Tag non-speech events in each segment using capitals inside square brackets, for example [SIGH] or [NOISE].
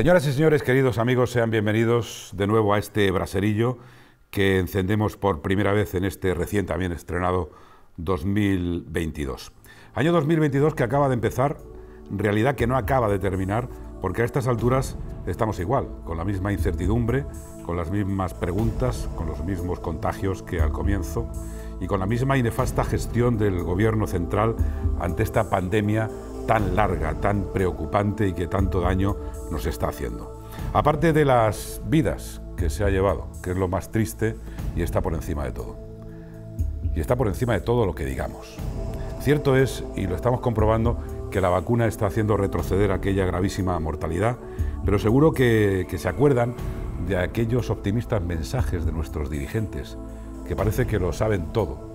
Señoras y señores, queridos amigos, sean bienvenidos de nuevo a este braserillo que encendemos por primera vez en este recién también estrenado 2022. Año 2022 que acaba de empezar, realidad que no acaba de terminar, porque a estas alturas estamos igual, con la misma incertidumbre, con las mismas preguntas, con los mismos contagios que al comienzo y con la misma y nefasta gestión del gobierno central ante esta pandemia tan larga, tan preocupante y que tanto daño nos está haciendo. Aparte de las vidas que se ha llevado, que es lo más triste y está por encima de todo. Y está por encima de todo lo que digamos. Cierto es, y lo estamos comprobando, que la vacuna está haciendo retroceder aquella gravísima mortalidad, pero seguro que, se acuerdan de aquellos optimistas mensajes de nuestros dirigentes, que parece que lo saben todo,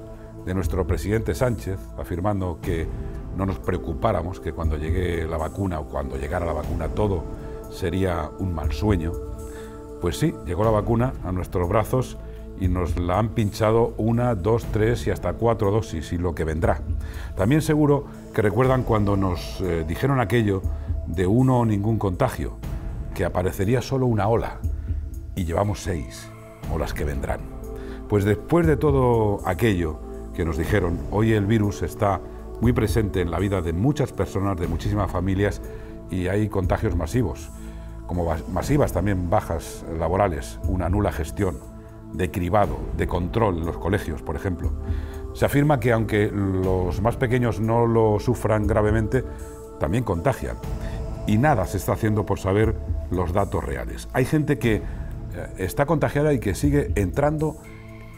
de nuestro presidente Sánchez afirmando que no nos preocupáramos que cuando llegue la vacuna o cuando llegara la vacuna todo sería un mal sueño, pues sí, llegó la vacuna a nuestros brazos y nos la han pinchado una, dos, tres y hasta cuatro dosis y lo que vendrá. También seguro que recuerdan cuando nos eh, dijeron aquello de uno o ningún contagio, que aparecería solo una ola y llevamos seis olas que vendrán. Pues después de todo aquello que nos dijeron, hoy el virus está muy presente en la vida de muchas personas, de muchísimas familias, y hay contagios masivos, como masivas también bajas laborales, una nula gestión de cribado, de control en los colegios, por ejemplo. Se afirma que aunque los más pequeños no lo sufran gravemente, también contagian. Y nada se está haciendo por saber los datos reales. Hay gente que eh, está contagiada y que sigue entrando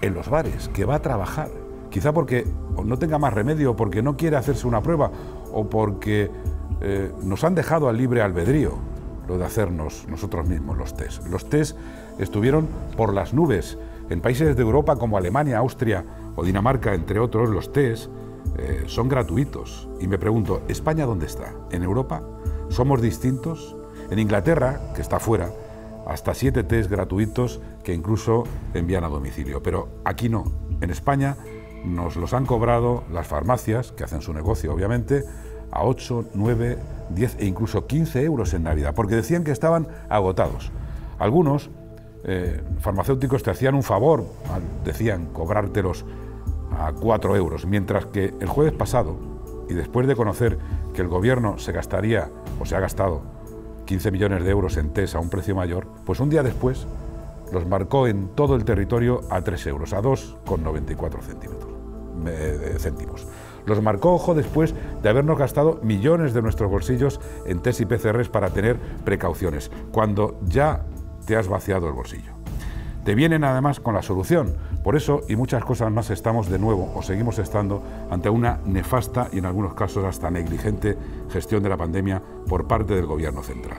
en los bares, que va a trabajar, quizá porque no tenga más remedio, porque no quiere hacerse una prueba o porque eh, nos han dejado al libre albedrío lo de hacernos nosotros mismos los test. Los test estuvieron por las nubes. En países de Europa como Alemania, Austria o Dinamarca, entre otros, los test eh, son gratuitos. Y me pregunto, ¿España dónde está? ¿En Europa? ¿Somos distintos? En Inglaterra, que está fuera, hasta siete test gratuitos que incluso envían a domicilio. Pero aquí no. En España nos los han cobrado las farmacias, que hacen su negocio obviamente, a 8, 9, 10 e incluso 15 euros en Navidad, porque decían que estaban agotados. Algunos eh, farmacéuticos te hacían un favor, ah, decían cobrártelos a 4 euros, mientras que el jueves pasado, y después de conocer que el gobierno se gastaría o se ha gastado 15 millones de euros en TES a un precio mayor, pues un día después los marcó en todo el territorio a 3 euros, a 2,94 centímetros. Eh, céntimos. Los marcó ojo después de habernos gastado millones de nuestros bolsillos en test y PCRs para tener precauciones, cuando ya te has vaciado el bolsillo. Te vienen además con la solución. Por eso y muchas cosas más estamos de nuevo o seguimos estando ante una nefasta y en algunos casos hasta negligente gestión de la pandemia por parte del Gobierno central.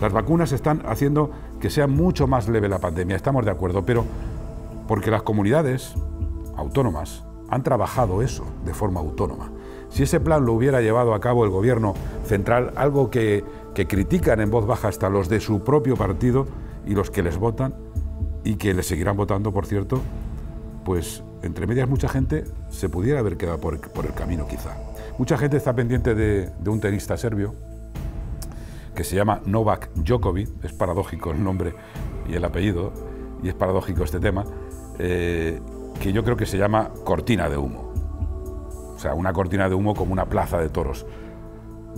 Las vacunas están haciendo que sea mucho más leve la pandemia, estamos de acuerdo, pero porque las comunidades autónomas han trabajado eso de forma autónoma. Si ese plan lo hubiera llevado a cabo el gobierno central, algo que, critican en voz baja hasta los de su propio partido y los que les votan, y que les seguirán votando, por cierto, pues entre medias mucha gente se pudiera haber quedado por, el camino quizá. Mucha gente está pendiente de, un tenista serbio que se llama Novak Djokovic, es paradójico el nombre y el apellido, y es paradójico este tema, eh, que yo creo que se llama cortina de humo. O sea, una cortina de humo como una plaza de toros.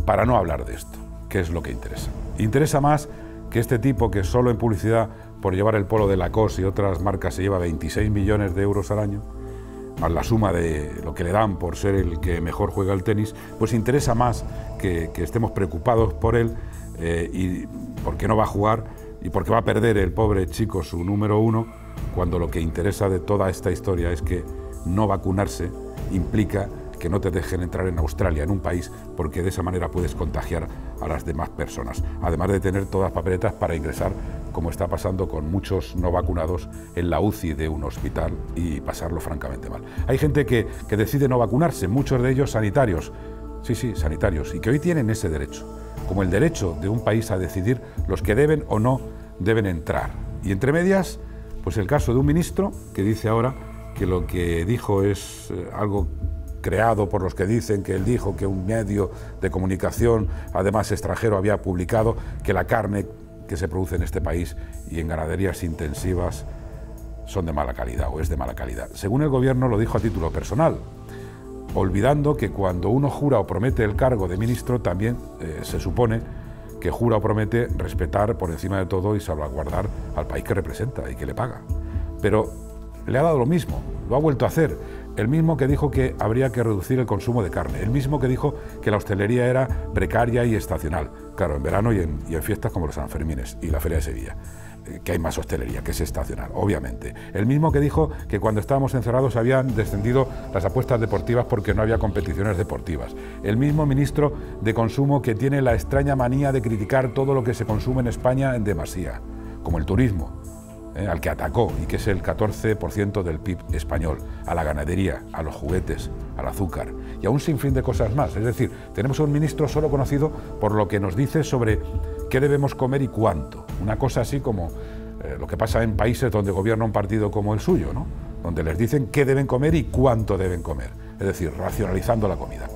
Para no hablar de esto, que es lo que interesa. Interesa más que este tipo que solo en publicidad por llevar el polo de Lacoste y otras marcas se lleva 26 millones de euros al año, más la suma de lo que le dan por ser el que mejor juega el tenis, pues interesa más que, estemos preocupados por él eh, y porque no va a jugar y porque va a perder el pobre chico su número uno cuando lo que interesa de toda esta historia es que no vacunarse implica que no te dejen entrar en Australia, en un país, porque de esa manera puedes contagiar a las demás personas, además de tener todas papeletas para ingresar, como está pasando con muchos no vacunados en la UCI de un hospital y pasarlo francamente mal. Hay gente que, que decide no vacunarse, muchos de ellos sanitarios, sí, sí, sanitarios, y que hoy tienen ese derecho, como el derecho de un país a decidir los que deben o no deben entrar. Y entre medias, pues el caso de un ministro que dice ahora que lo que dijo es eh, algo creado por los que dicen que él dijo que un medio de comunicación, además extranjero, había publicado que la carne que se produce en este país y en ganaderías intensivas son de mala calidad o es de mala calidad. Según el gobierno lo dijo a título personal, olvidando que cuando uno jura o promete el cargo de ministro también eh, se supone que jura o promete respetar por encima de todo y salvaguardar al país que representa y que le paga. Pero le ha dado lo mismo, lo ha vuelto a hacer. El mismo que dijo que habría que reducir el consumo de carne, el mismo que dijo que la hostelería era precaria y estacional, claro, en verano y en, fiestas como los Sanfermines y la Feria de Sevilla que hay más hostelería, que es estacional, obviamente. El mismo que dijo que cuando estábamos encerrados habían descendido las apuestas deportivas porque no había competiciones deportivas. El mismo ministro de Consumo que tiene la extraña manía de criticar todo lo que se consume en España en demasía, como el turismo, ¿eh? al que atacó y que es el 14% del PIB español, a la ganadería, a los juguetes, al azúcar y a un sinfín de cosas más. Es decir, tenemos un ministro solo conocido por lo que nos dice sobre qué debemos comer y cuánto una cosa así como eh, lo que pasa en países donde gobierna un partido como el suyo, donde les dicen qué deben comer y cuánto deben comer, es decir, racionalizando la comida.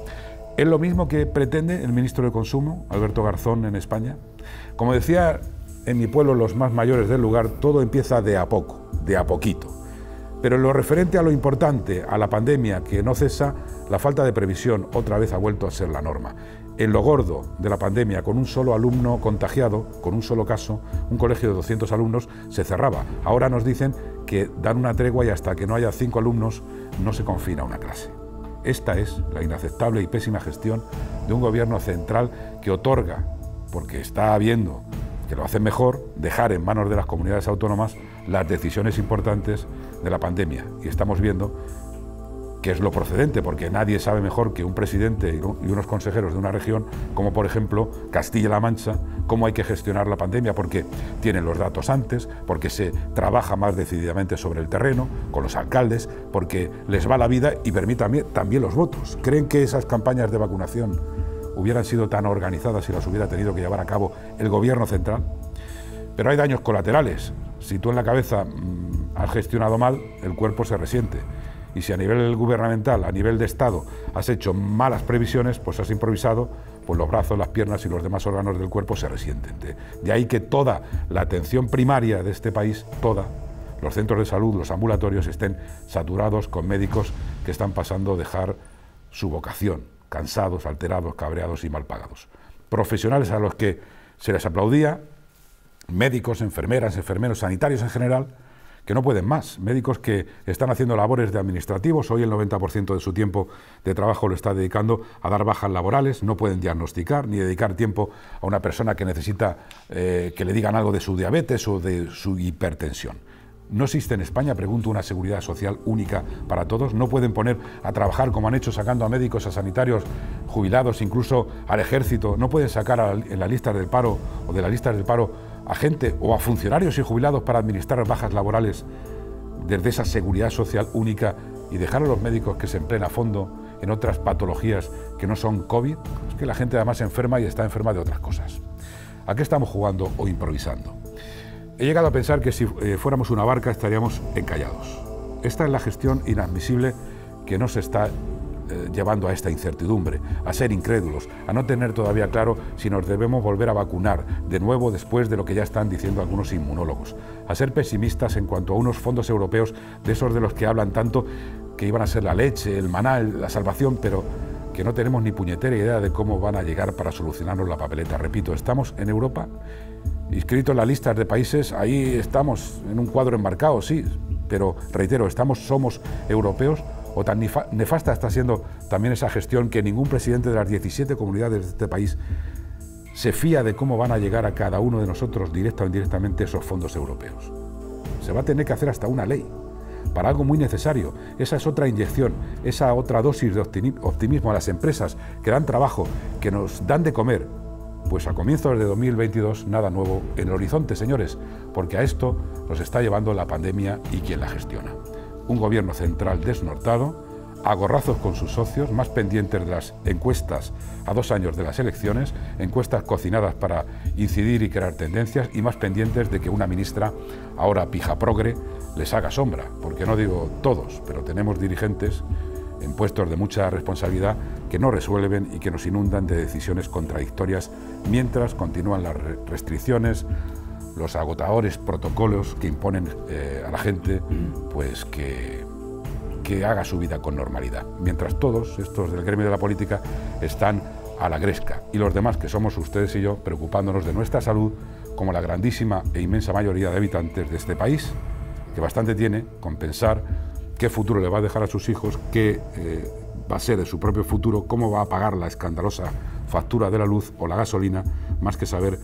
Es lo mismo que pretende el ministro de Consumo, Alberto Garzón, en España. Como decía en mi pueblo los más mayores del lugar, todo empieza de a poco, de a poquito. Pero en lo referente a lo importante, a la pandemia que no cesa, la falta de previsión otra vez ha vuelto a ser la norma en lo gordo de la pandemia, con un solo alumno contagiado, con un solo caso, un colegio de 200 alumnos se cerraba. Ahora nos dicen que dan una tregua y hasta que no haya cinco alumnos no se confina una clase. Esta es la inaceptable y pésima gestión de un gobierno central que otorga, porque está viendo que lo hace mejor, dejar en manos de las comunidades autónomas las decisiones importantes de la pandemia. Y estamos viendo que es lo procedente, porque nadie sabe mejor que un presidente y unos consejeros de una región, como por ejemplo Castilla-La Mancha, cómo hay que gestionar la pandemia, porque tienen los datos antes, porque se trabaja más decididamente sobre el terreno, con los alcaldes, porque les va la vida y permite también los votos. ¿Creen que esas campañas de vacunación hubieran sido tan organizadas si las hubiera tenido que llevar a cabo el gobierno central? Pero hay daños colaterales. Si tú en la cabeza mm, has gestionado mal, el cuerpo se resiente. Y si a nivel gubernamental, a nivel de Estado, has hecho malas previsiones, pues has improvisado, pues los brazos, las piernas y los demás órganos del cuerpo se resienten. De ahí que toda la atención primaria de este país, toda, los centros de salud, los ambulatorios estén saturados con médicos que están pasando a dejar su vocación, cansados, alterados, cabreados y mal pagados. Profesionales a los que se les aplaudía, médicos, enfermeras, enfermeros, sanitarios en general, que no pueden más, médicos que están haciendo labores de administrativos, hoy el 90% de su tiempo de trabajo lo está dedicando a dar bajas laborales, no pueden diagnosticar ni dedicar tiempo a una persona que necesita eh, que le digan algo de su diabetes o de su hipertensión. ¿No existe en España, pregunto, una seguridad social única para todos? ¿No pueden poner a trabajar como han hecho sacando a médicos, a sanitarios, jubilados, incluso al ejército? ¿No pueden sacar en la lista del paro o de la lista del paro a gente o a funcionarios y jubilados para administrar bajas laborales desde esa seguridad social única y dejar a los médicos que se empleen a fondo en otras patologías que no son COVID, es que la gente además se enferma y está enferma de otras cosas. ¿A qué estamos jugando o improvisando? He llegado a pensar que si eh, fuéramos una barca estaríamos encallados. Esta es la gestión inadmisible que no se está eh, llevando a esta incertidumbre, a ser incrédulos, a no tener todavía claro si nos debemos volver a vacunar de nuevo después de lo que ya están diciendo algunos inmunólogos, a ser pesimistas en cuanto a unos fondos europeos de esos de los que hablan tanto que iban a ser la leche, el maná, la salvación, pero que no tenemos ni puñetera idea de cómo van a llegar para solucionarnos la papeleta. Repito, estamos en Europa, inscritos en las listas de países, ahí estamos en un cuadro embarcado, sí, pero reitero, estamos, somos europeos o tan nefasta está siendo también esa gestión que ningún presidente de las 17 comunidades de este país se fía de cómo van a llegar a cada uno de nosotros, directa o indirectamente, esos fondos europeos. Se va a tener que hacer hasta una ley para algo muy necesario. Esa es otra inyección, esa otra dosis de optimismo a las empresas que dan trabajo, que nos dan de comer. Pues a comienzos de 2022 nada nuevo en el horizonte, señores, porque a esto nos está llevando la pandemia y quien la gestiona un gobierno central desnortado, a gorrazos con sus socios, más pendientes de las encuestas a dos años de las elecciones, encuestas cocinadas para incidir y crear tendencias y más pendientes de que una ministra, ahora pija progre, les haga sombra, porque no digo todos, pero tenemos dirigentes en puestos de mucha responsabilidad que no resuelven y que nos inundan de decisiones contradictorias mientras continúan las restricciones, los agotadores protocolos que imponen eh, a la gente, mm. pues que, que haga su vida con normalidad. Mientras todos estos del gremio de la política están a la gresca y los demás, que somos ustedes y yo, preocupándonos de nuestra salud, como la grandísima e inmensa mayoría de habitantes de este país, que bastante tiene con pensar qué futuro le va a dejar a sus hijos, qué eh, va a ser de su propio futuro, cómo va a pagar la escandalosa factura de la luz o la gasolina, más que saber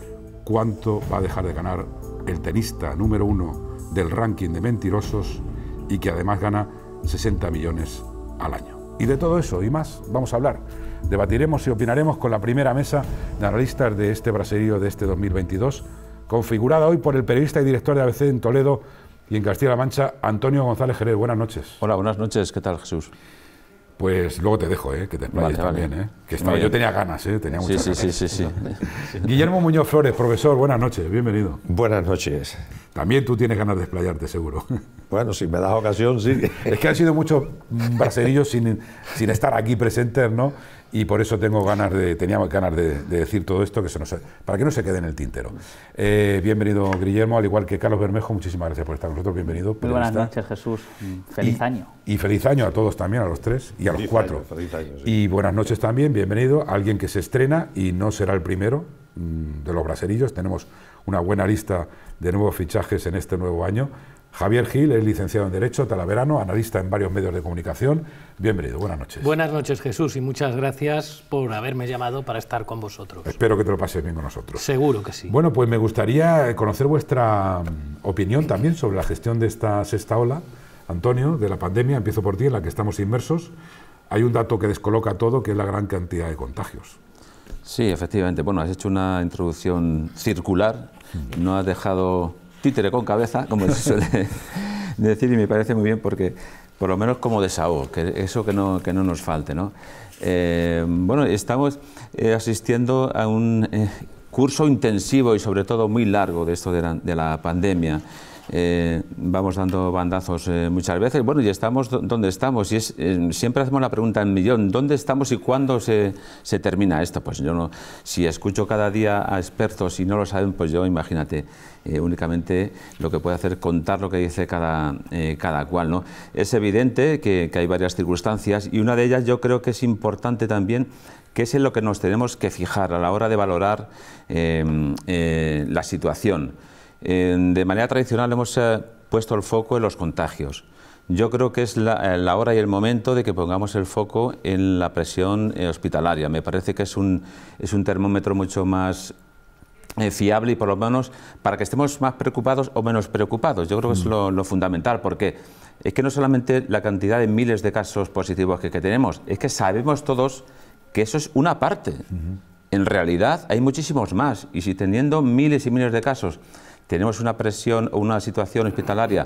cuánto va a dejar de ganar el tenista número uno del ranking de mentirosos y que además gana 60 millones al año. Y de todo eso y más vamos a hablar. Debatiremos y opinaremos con la primera mesa de analistas de este braserío de este 2022, configurada hoy por el periodista y director de ABC en Toledo y en Castilla-La Mancha, Antonio González Jerez. Buenas noches. Hola, buenas noches. ¿Qué tal, Jesús? Pues luego te dejo, ¿eh? que te explayes también. ¿eh? Que estaba, yo tenía ganas, ¿eh? tenía muchas sí, sí, ganas. Sí, sí, sí, [LAUGHS] Guillermo Muñoz Flores, profesor, buenas noches, bienvenido. Buenas noches. También tú tienes ganas de explayarte, seguro. [LAUGHS] Bueno, si me das ocasión, sí. Es que han sido muchos bracerillos sin, sin estar aquí presentes, ¿no? y por eso tengo ganas de, teníamos ganas de, decir todo esto que se nos, para que no se quede en el tintero. Eh, bienvenido, Guillermo, al igual que Carlos Bermejo, muchísimas gracias por estar con nosotros, bienvenido. Muy buenas noches, Jesús, feliz año. Y feliz año a todos también, a los tres y a los cuatro. Y buenas noches también, bienvenido, alguien que se estrena y no será el primero mm, de los braserillos, tenemos una buena lista de nuevos fichajes en este nuevo año, Javier Gil es licenciado en Derecho, talaverano, analista en varios medios de comunicación. Bienvenido, buenas noches. Buenas noches, Jesús, y muchas gracias por haberme llamado para estar con vosotros. Espero que te lo pases bien con nosotros. Seguro que sí. Bueno, pues me gustaría conocer vuestra mm, opinión también sobre la gestión de esta sexta ola, Antonio, de la pandemia. Empiezo por ti, en la que estamos inmersos. Hay un dato que descoloca todo, que es la gran cantidad de contagios. Sí, efectivamente. Bueno, has hecho una introducción circular, no has dejado títere con cabeza, como se suele [LAUGHS] decir, y me parece muy bien porque, por lo menos como desahogo, que eso que no, que no nos falte. ¿no? Eh, bueno, estamos eh, asistiendo a un eh, curso intensivo y sobre todo muy largo de esto de la pandemia. Eh, vamos dando bandazos eh, muchas veces. Bueno, y estamos donde estamos. Y eh, siempre hacemos la pregunta en millón, ¿dónde estamos y cuándo se, termina esto? Pues yo no, si escucho cada día a expertos y no lo saben, pues yo imagínate únicamente lo que puede hacer contar lo que dice cada, cual. ¿no? Es evidente que, hay varias circunstancias y una de ellas yo creo que es importante también que es en lo que nos tenemos que fijar a la hora de valorar la situación de manera tradicional hemos eh, puesto el foco en los contagios. Yo creo que es eh, la, hora y el momento de que pongamos el foco en la presión eh, hospitalaria. Me parece que es un, es un termómetro mucho más fiable y por lo menos para que estemos más preocupados o menos preocupados. Yo creo que es mm. lo, fundamental porque es que no solamente la cantidad de miles de casos positivos que, tenemos, es que sabemos todos que eso es una parte. En realidad hay muchísimos más y si teniendo miles y miles de casos tenemos una presión o una situación hospitalaria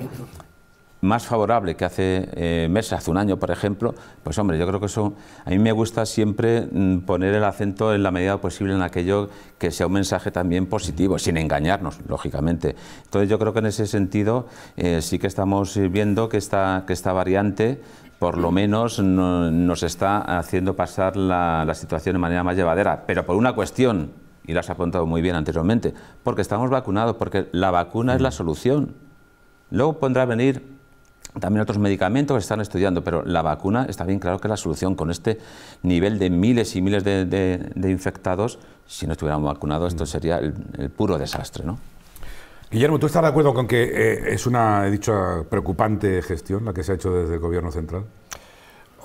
más favorable que hace eh, meses, hace un año, por ejemplo, pues hombre, yo creo que eso, a mí me gusta siempre mm, poner el acento en la medida posible en aquello que sea un mensaje también positivo, sin engañarnos, lógicamente. Entonces yo creo que en ese sentido eh, sí que estamos viendo que esta, que esta variante por lo menos nos está haciendo pasar la, la situación de manera más llevadera, pero por una cuestión y lo has apuntado muy bien anteriormente, porque estamos vacunados, porque la vacuna es la mm. solución. Luego pondrá venir también otros medicamentos que se están estudiando, pero la vacuna está bien claro que es la solución. Con este nivel de miles y miles de, infectados, si no estuviéramos vacunados, esto mm. sería el, puro desastre. ¿no? Guillermo, ¿tú estás de acuerdo con que eh, es una, he dicho, preocupante gestión la que se ha hecho desde el Gobierno Central?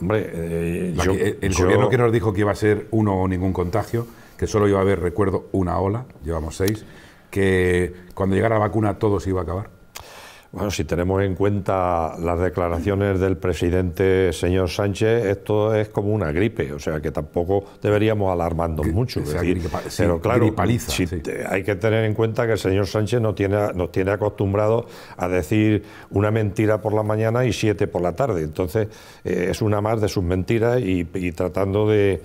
Hombre, eh, el Gobierno que nos dijo que iba a ser uno o ningún contagio, que solo iba a haber, recuerdo, una ola, llevamos seis, que cuando llegara la vacuna todo se iba a acabar. Bueno, si tenemos en cuenta las declaraciones del presidente señor Sánchez, esto es como una gripe, o sea que tampoco deberíamos alarmarnos mucho. pero claro, hay que tener en cuenta que el señor Sánchez nos tiene, nos tiene acostumbrados a decir una mentira por la mañana y siete por la tarde. Entonces, eh, es una más de sus mentiras y, tratando de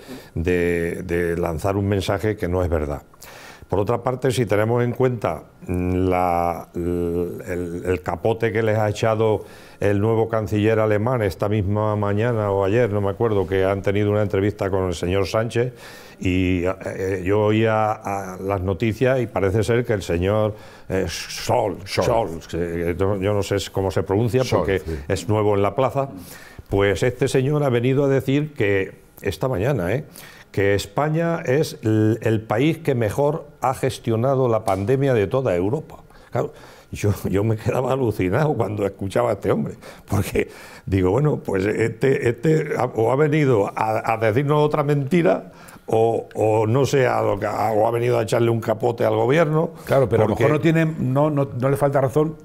lanzar un mensaje que no es verdad. Por otra parte, si tenemos en cuenta la, el, capote que les ha echado el nuevo canciller alemán esta misma mañana o ayer, no me acuerdo, que han tenido una entrevista con el señor Sánchez y eh, eh, yo oía las noticias y parece ser que el señor eh, Scholz, Sol, yo no sé cómo se pronuncia porque es nuevo en la plaza, pues este señor ha venido a decir que esta mañana, ¿eh? que España es el, país que mejor ha gestionado la pandemia de toda Europa. Claro, yo, yo, me quedaba alucinado cuando escuchaba a este hombre, porque digo, bueno, pues este, este o ha venido a, decirnos otra mentira. O, no sé, o ha venido a echarle un capote al gobierno. Claro, pero a lo mejor no, tiene, no, no, le falta razón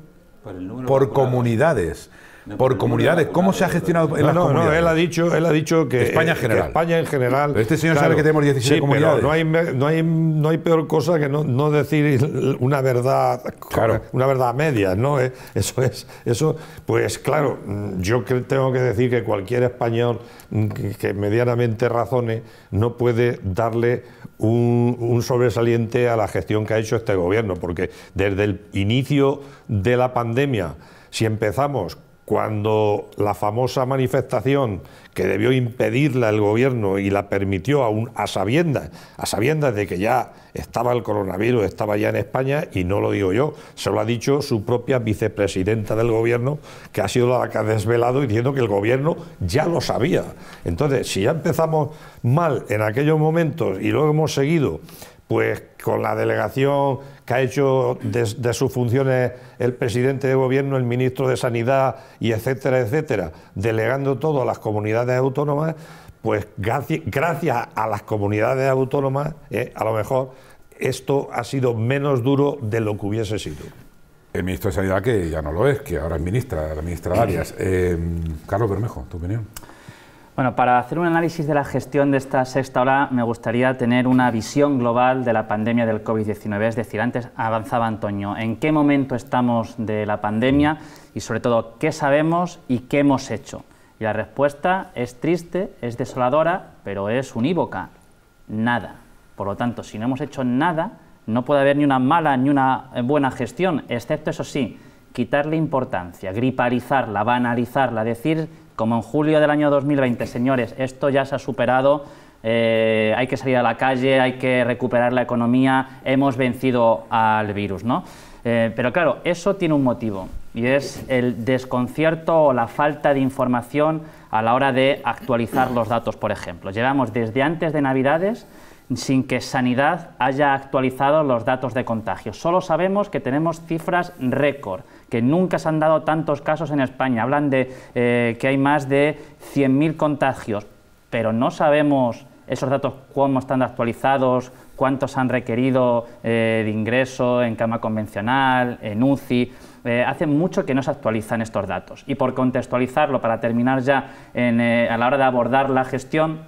por, por comunidades por comunidades. ¿Cómo se ha gestionado en no, No, él ha dicho, él ha dicho que España en eh, general. este señor sabe que tenemos 17 comunidades. no, hay, no, hay, peor cosa que no, decir una verdad, una verdad media, ¿no? Eh, eso es, eso, pues claro, yo tengo que decir que cualquier español mm, que medianamente razone no puede darle un, sobresaliente a la gestión que ha hecho este gobierno, porque desde el inicio de la pandemia, si empezamos cuando la famosa manifestación que debió impedirla el gobierno y la permitió aún a sabiendas, a sabiendas de que ya estaba el coronavirus, estaba ya en España, y no lo digo yo, se lo ha dicho su propia vicepresidenta del gobierno, que ha sido la que ha desvelado diciendo que el gobierno ya lo sabía. Entonces, si ya empezamos mal en aquellos momentos y luego hemos seguido, pues con la delegación que ha hecho de, sus funciones el presidente de gobierno, el ministro de Sanidad y etcétera, etcétera, delegando todo a las comunidades autónomas, pues gracias, a las comunidades autónomas, eh, a lo mejor esto ha sido menos duro de lo que hubiese sido. El ministro de Sanidad, que ya no lo es, que ahora es ministra, la ministra Arias. [CLEARS THROAT] Eh, Carlos Bermejo, tu opinión. Bueno, para hacer un análisis de la gestión de esta sexta hora me gustaría tener una visión global de la pandemia del COVID-19. Es decir, antes avanzaba Antonio, ¿en qué momento estamos de la pandemia y sobre todo qué sabemos y qué hemos hecho? Y la respuesta es triste, es desoladora, pero es unívoca. Nada. Por lo tanto, si no hemos hecho nada, no puede haber ni una mala ni una buena gestión, excepto, eso sí, quitarle importancia, griparizarla, banalizarla, decir como en julio del año 2020, señores, esto ya se ha superado, eh, hay que salir a la calle, hay que recuperar la economía, hemos vencido al virus, ¿no? Eh, pero claro, eso tiene un motivo y es el desconcierto o la falta de información a la hora de actualizar los datos, por ejemplo. Llevamos desde antes de Navidades sin que Sanidad haya actualizado los datos de contagio. Solo sabemos que tenemos cifras récord que nunca se han dado tantos casos en España. Hablan de eh, que hay más de 100.000 contagios, pero no sabemos esos datos cómo están actualizados, cuántos han requerido eh, de ingreso en cama convencional, en UCI. Eh, hace mucho que no se actualizan estos datos. Y por contextualizarlo, para terminar ya a la hora de abordar la gestión,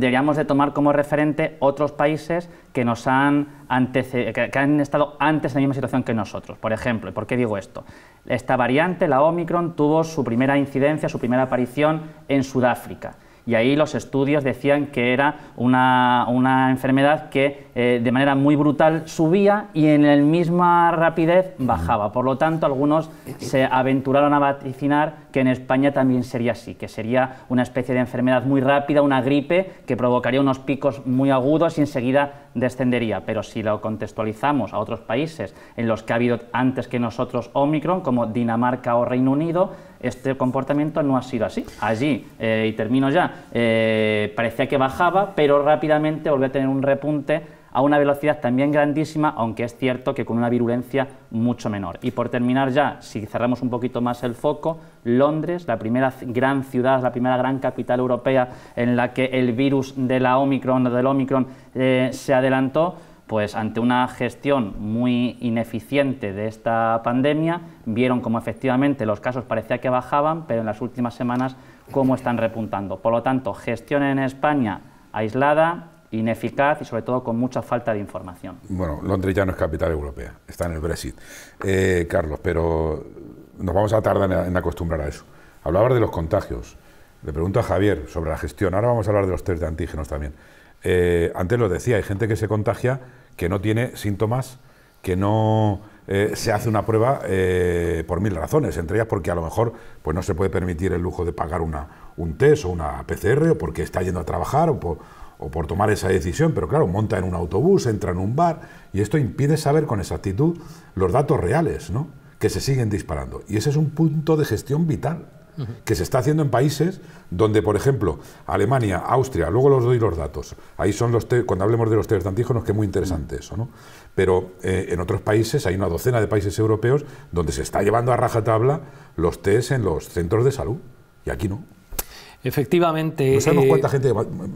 deberíamos de tomar como referente otros países que nos han han estado antes en la misma situación que nosotros. Por ejemplo, por qué digo esto? Esta variante, la Omicron, tuvo su primera incidencia, su primera aparición en Sudáfrica. Y ahí los estudios decían que era una enfermedad que eh, de manera muy brutal subía y en la misma rapidez bajaba. Por lo tanto, algunos eh, eh. se aventuraron a vaticinar que en España también sería así, que sería una especie de enfermedad muy rápida, una gripe que provocaría unos picos muy agudos y enseguida descendería. Pero si lo contextualizamos a otros países en los que ha habido antes que nosotros Omicron, como Dinamarca o Reino Unido, este comportamiento no ha sido así. Allí, y termino ya, parecía que bajaba, pero rápidamente volvió a tener un repunte a una velocidad también grandísima, aunque es cierto que con una virulencia mucho menor. Y por terminar ya, si cerramos un poquito más el foco, Londres, la primera gran ciudad, la primera gran capital europea en la que el virus de la Omicron, del Omicron, eh, se adelantó, pues ante una gestión muy ineficiente de esta pandemia, vieron como efectivamente los casos parecía que bajaban, pero en las últimas semanas cómo están repuntando. Por lo tanto, gestión en España aislada, ineficaz y sobre todo con mucha falta de información. Bueno, Londres ya no es capital europea, está en el Brexit. Eh, Carlos, pero nos vamos a tardar en acostumbrar a eso. Hablabas de los contagios. Le pregunto a Javier sobre la gestión. Ahora vamos a hablar de los test de antígenos también. Eh, antes lo decía, hay gente que se contagia que no tiene síntomas, que no eh, se hace una prueba por mil razones, entre ellas porque a lo mejor pues no se puede permitir el lujo de pagar una, un test o una PCR, o porque está yendo a trabajar, o, por, o por tomar esa decisión, pero claro, monta en un autobús, entra en un bar, y esto impide saber con exactitud los datos reales, ¿no? que se siguen disparando. Y ese es un punto de gestión vital que se está haciendo en países donde, por ejemplo, Alemania, Austria, luego los doy los datos, ahí son los, cuando hablemos de los test antígenos, que es muy interesante eso, ¿no? Pero eh, en otros países, hay una docena de países europeos donde se está llevando a rajatabla los test en los centros de salud, y aquí no. Efectivamente. No sabemos eh, cuánta gente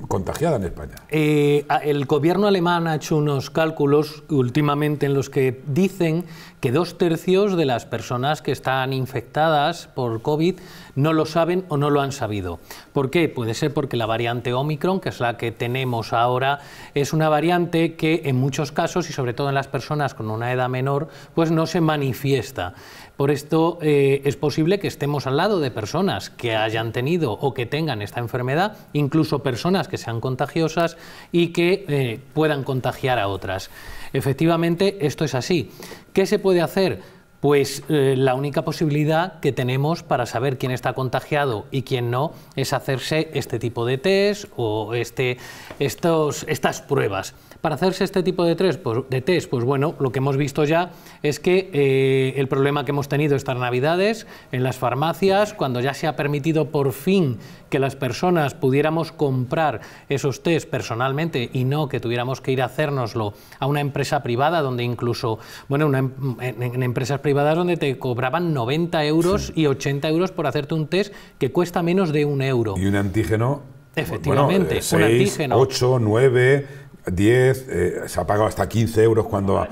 contagiada en España. Eh, el gobierno alemán ha hecho unos cálculos últimamente en los que dicen que dos tercios de las personas que están infectadas por COVID no lo saben o no lo han sabido. ¿Por qué? Puede ser porque la variante Omicron, que es la que tenemos ahora, es una variante que en muchos casos, y sobre todo en las personas con una edad menor, pues no se manifiesta. Por esto eh, es posible que estemos al lado de personas que hayan tenido o que tengan esta enfermedad, incluso personas que sean contagiosas y que eh, puedan contagiar a otras. Efectivamente, esto es así. ¿Qué se puede hacer? Pues eh, la única posibilidad que tenemos para saber quién está contagiado y quién no es hacerse este tipo de test o este, estas pruebas. Para hacerse este tipo de, test, pues, de test, pues bueno, lo que hemos visto ya es que eh, el problema que hemos tenido estas navidades en las farmacias, cuando ya se ha permitido por fin que las personas pudiéramos comprar esos test personalmente y no que tuviéramos que ir a hacérnoslo a una empresa privada donde incluso, bueno, em, en, empresas privadas donde te cobraban 90 euros y 80 euros por hacerte un test que cuesta menos de un euro. Y un antígeno Efectivamente, bueno, un eh, antígeno. 8, 9, 10, eh, se ha pagado hasta 15 euros cuando, ah,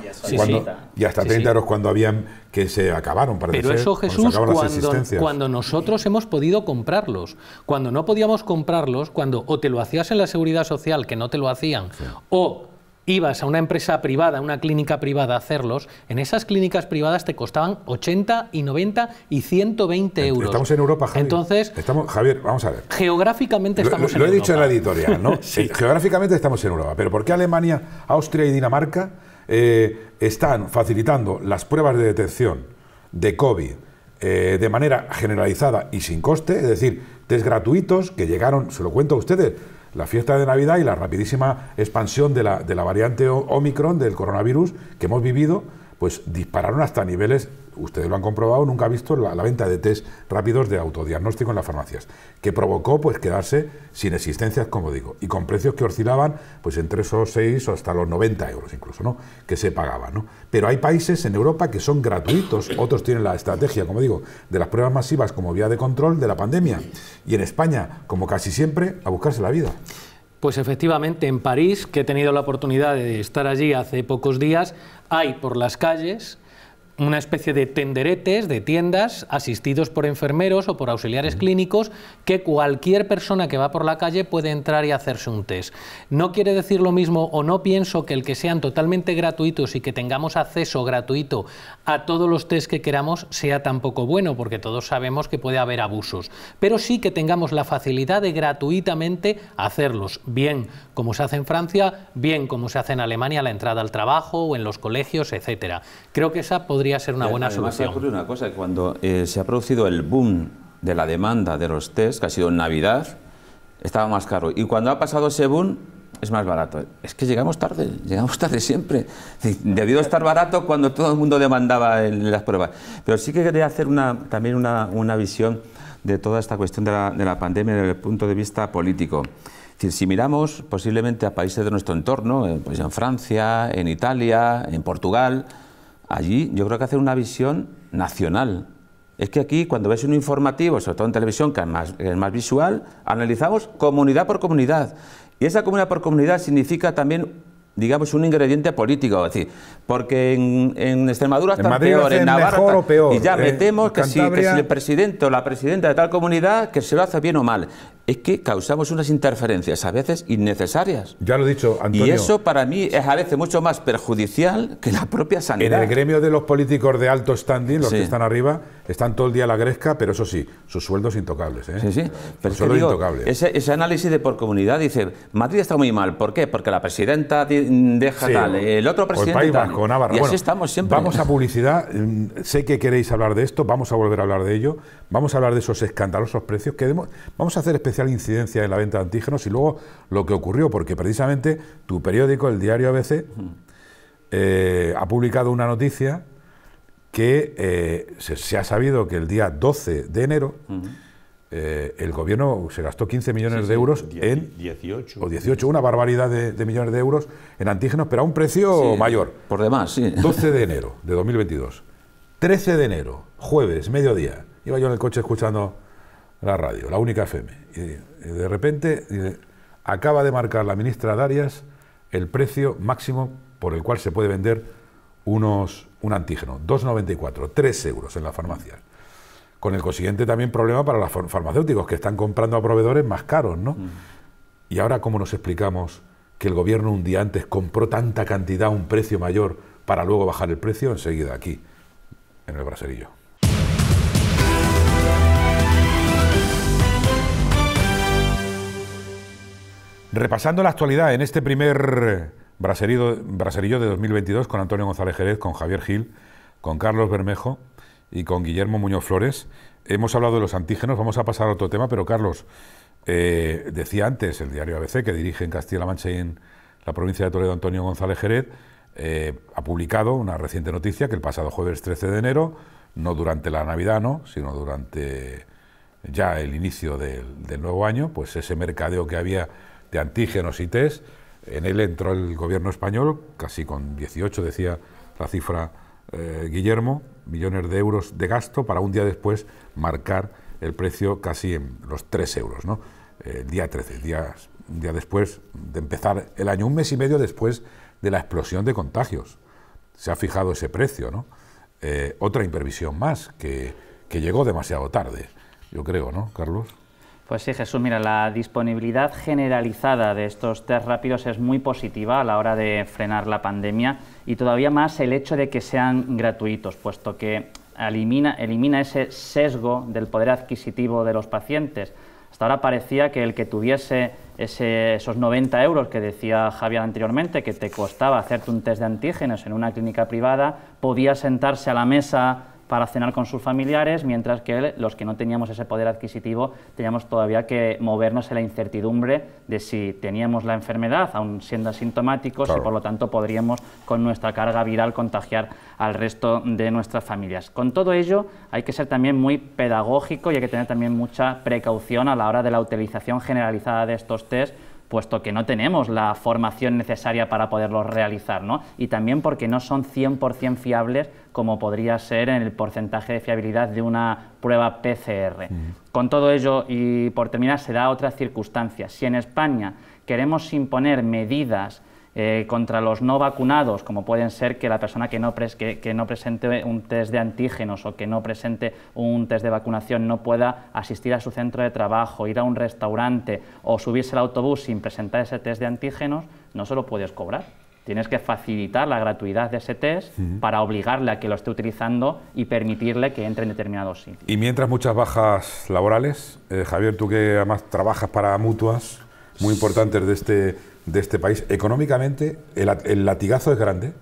y hasta 30 euros cuando habían que se acabaron para Pero eso Jesús cuando, nosotros hemos podido comprarlos, cuando no podíamos comprarlos, cuando o te lo hacías en la seguridad social que no te lo hacían o ibas a una empresa privada, a una clínica privada a hacerlos, en esas clínicas privadas te costaban 80 y 90 y 120 eh, euros. Estamos en Europa, Javier. Entonces, Javier, vamos a ver. Geográficamente estamos en Europa. Lo he dicho en la editorial, ¿no? [LAUGHS] sí. Geográficamente estamos en Europa, pero ¿por qué Alemania, Austria y Dinamarca eh, están facilitando las pruebas de detección de COVID eh, de manera generalizada y sin coste? Es decir, test gratuitos que llegaron, se lo cuento a ustedes, la fiesta de Navidad y la rapidísima expansión de la, de la variante Omicron del coronavirus que hemos vivido pues dispararon hasta niveles, ustedes lo han comprobado, nunca ha visto la, venta de test rápidos de autodiagnóstico en las farmacias, que provocó pues quedarse sin existencias, como digo, y con precios que oscilaban pues entre esos 6 o hasta los 90 euros incluso, ¿no? que se pagaban. ¿no? Pero hay países en Europa que son gratuitos, otros tienen la estrategia, como digo, de las pruebas masivas como vía de control de la pandemia, y en España, como casi siempre, a buscarse la vida. Pues efectivamente, en París, que he tenido la oportunidad de estar allí hace pocos días, hay por las calles una especie de tenderetes, de tiendas, asistidos por enfermeros o por auxiliares clínicos, que cualquier persona que va por la calle puede entrar y hacerse un test. No quiere decir lo mismo o no pienso que el que sean totalmente gratuitos y que tengamos acceso gratuito a todos los test que queramos sea tampoco bueno, porque todos sabemos que puede haber abusos, pero sí que tengamos la facilidad de gratuitamente hacerlos, bien como se hace en Francia, bien como se hace en Alemania la entrada al trabajo o en los colegios, etcétera. Creo que esa podría ser una buena solución. una cosa, cuando eh, se ha producido el boom de la demanda de los test, que ha sido en Navidad, estaba más caro. Y cuando ha pasado ese boom, es más barato. Es que llegamos tarde, llegamos tarde siempre. debido a estar barato cuando todo el mundo demandaba las pruebas. Pero sí que quería hacer una, también una, visión de toda esta cuestión de la, pandemia desde el punto de vista político. si miramos posiblemente a países de nuestro entorno, eh, pues en Francia, en Italia, en Portugal, Allí yo creo que hacer una visión nacional. Es que aquí cuando ves un informativo, sobre todo en televisión, que es más, visual, analizamos comunidad por comunidad. Y esa comunidad por comunidad significa también digamos, un ingrediente político. Es decir, porque en, Extremadura está peor, en Navarra está, peor, y ya ¿eh? metemos que si, el presidente o la presidenta de tal comunidad que se lo hace bien o mal. Es que causamos unas interferencias a veces innecesarias. Ya lo he dicho, Antonio. Y eso para mí es a veces mucho más perjudicial que la propia sanidad. En el gremio de los políticos de alto standing, los que están arriba, están todo el día a la gresca, pero eso sí, sus sueldos intocables. ¿eh? Sí, sí. Pero Ese, análisis de por comunidad dice, Madrid está muy mal. ¿Por qué? Porque la presidenta deja tal, el otro presidente estamos siempre. Vamos a publicidad. Mm, sé que queréis hablar de esto, vamos a volver a hablar de ello. Vamos a hablar de esos escandalosos precios que vamos a hacer especial incidencia en la venta de antígenos y luego lo que ocurrió, porque precisamente tu periódico, el diario ABC, eh, ha publicado una noticia que eh, se, ha sabido que el día 12 de enero eh, el gobierno se gastó 15 millones de euros en... 18. O 18, una barbaridad de, millones de euros en antígenos, pero a un precio mayor. Por demás, sí. 12 de enero de 2022. [LAUGHS] 13 de enero, jueves, mediodía. Iba yo en el coche escuchando la radio, la única FM. Y, de repente acaba de marcar la ministra Darias el precio máximo por el cual se puede vender unos, un antígeno. 2,94, 3 euros en la farmacia con el consiguiente también problema para los farmacéuticos, que están comprando a proveedores más caros, ¿no? Mm. Y ahora, ¿cómo nos explicamos que el gobierno un día antes compró tanta cantidad a un precio mayor para luego bajar el precio enseguida aquí, en el braserillo? Repasando la actualidad en este primer braserillo de 2022 con Antonio González Jerez, con Javier Gil, con Carlos Bermejo, y con Guillermo Muñoz Flores. Hemos hablado de los antígenos, vamos a pasar a otro tema, pero Carlos, eh, decía antes el diario ABC, que dirige en Castilla-La Mancha y en la provincia de Toledo Antonio González Jerez, eh, ha publicado una reciente noticia que el pasado jueves 13 de enero, no durante la Navidad, ¿no? sino durante ya el inicio del, nuevo año, pues ese mercadeo que había de antígenos y test, en él entró el gobierno español, casi con 18, decía la cifra eh, Guillermo, millones de euros de gasto para un día después marcar el precio casi en los 3 euros, ¿no? el día 13, días, día después de empezar el año, un mes y medio después de la explosión de contagios. Se ha fijado ese precio, ¿no? Eh, otra imprevisión más que, que llegó demasiado tarde, yo creo, ¿no, Carlos? Pues sí, Jesús, mira, la disponibilidad generalizada de estos test rápidos es muy positiva a la hora de frenar la pandemia y todavía más el hecho de que sean gratuitos, puesto que elimina, elimina ese sesgo del poder adquisitivo de los pacientes. Hasta ahora parecía que el que tuviese esos 90 euros que decía Javier anteriormente, que te costaba hacerte un test de antígenos en una clínica privada, podía sentarse a la mesa para cenar con sus familiares, mientras que los que no teníamos ese poder adquisitivo teníamos todavía que movernos en la incertidumbre de si teníamos la enfermedad, aún siendo asintomáticos, y por lo tanto podríamos con nuestra carga viral contagiar al resto de nuestras familias. Con todo ello, hay que ser también muy pedagógico y hay que tener también mucha precaución a la hora de la utilización generalizada de estos test puesto que no tenemos la formación necesaria para poderlos realizar, ¿no? Y también porque no son 100% fiables como podría ser en el porcentaje de fiabilidad de una prueba PCR. Con todo ello, y por terminar, se da otra circunstancia. Si en España queremos imponer medidas eh, contra los no vacunados, como pueden ser que la persona que no, que no presente un test de antígenos o que no presente un test de vacunación no pueda asistir a su centro de trabajo, ir a un restaurante o subirse al autobús sin presentar ese test de antígenos, no se lo puedes cobrar tienes que facilitar la gratuidad de ese test para obligarle a que lo esté utilizando y permitirle que entre en determinados sitios. Y mientras muchas bajas laborales, eh, Javier, tú que además trabajas para mutuas muy importantes de este, de este país, económicamente el, latigazo es grande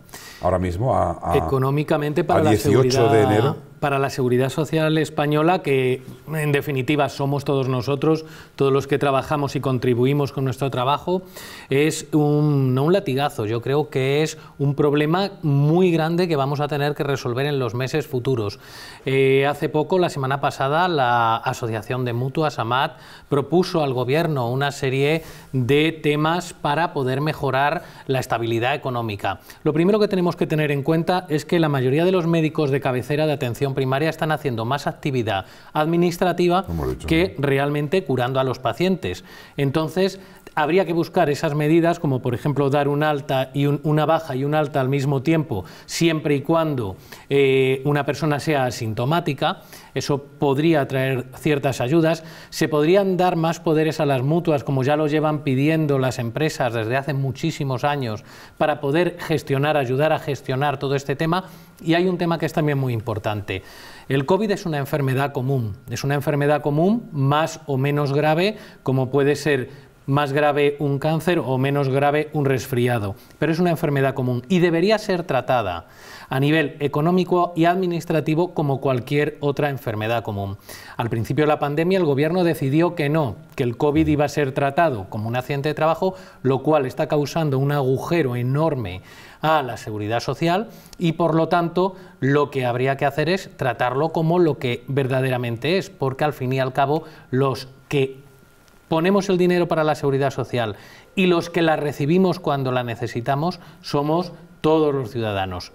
ahora mismo. A, a Económicamente para 18 de enero para la seguridad social española, que en definitiva somos todos nosotros, todos los que trabajamos y contribuimos con nuestro trabajo, es un, no un latigazo, yo creo que es un problema muy grande que vamos a tener que resolver en los meses futuros. Eh, hace poco, la semana pasada, la Asociación de Mutuas, AMAT, propuso al Gobierno una serie de temas para poder mejorar la estabilidad económica. Lo primero que tenemos que tener en cuenta es que la mayoría de los médicos de cabecera de atención primaria están haciendo más actividad administrativa que realmente curando a los pacientes. Entonces, habría que buscar esas medidas, como por ejemplo dar un alta y una baja y un alta al mismo tiempo, siempre y cuando eh, una persona sea asintomática. Eso podría traer ciertas ayudas. Se podrían dar más poderes a las mutuas, como ya lo llevan pidiendo las empresas desde hace muchísimos años, para poder gestionar, ayudar a gestionar todo este tema. Y hay un tema que es también muy importante. El COVID es una enfermedad común, es una enfermedad común más o menos grave, como puede ser más grave un cáncer o menos grave un resfriado, pero es una enfermedad común y debería ser tratada a nivel económico y administrativo como cualquier otra enfermedad común. Al principio de la pandemia el gobierno decidió que no, que el COVID iba a ser tratado como un accidente de trabajo, lo cual está causando un agujero enorme a la seguridad social y por lo tanto lo que habría que hacer es tratarlo como lo que verdaderamente es, porque al fin y al cabo los que ponemos el dinero para la seguridad social y los que la recibimos cuando la necesitamos somos todos los ciudadanos.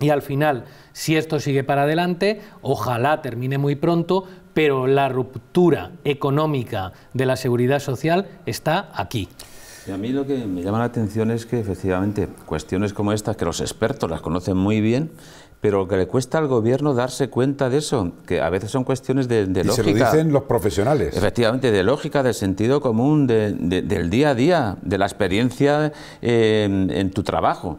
Y al final, si esto sigue para adelante, ojalá termine muy pronto, pero la ruptura económica de la seguridad social está aquí. Y a mí lo que me llama la atención es que efectivamente cuestiones como estas, que los expertos las conocen muy bien, pero lo que le cuesta al gobierno darse cuenta de eso, que a veces son cuestiones de, y lógica. Se lo dicen los profesionales. Efectivamente, de lógica, de sentido común, de, del día a día, de la experiencia eh, en, tu trabajo.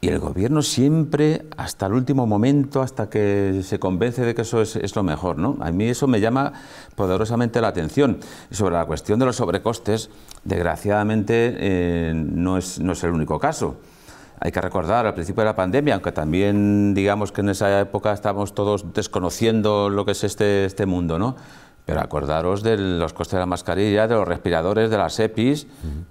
Y el gobierno siempre, hasta el último momento, hasta que se convence de que eso es, lo mejor, ¿no? A mí eso me llama poderosamente la atención. Sobre la cuestión de los sobrecostes, desgraciadamente eh, no es el único caso. Hay que recordar, al principio de la pandemia, aunque también digamos que en esa época estábamos todos desconociendo lo que es este, este mundo, ¿no? Pero acordaros de los costes de la mascarilla, de los respiradores, de las EPIs,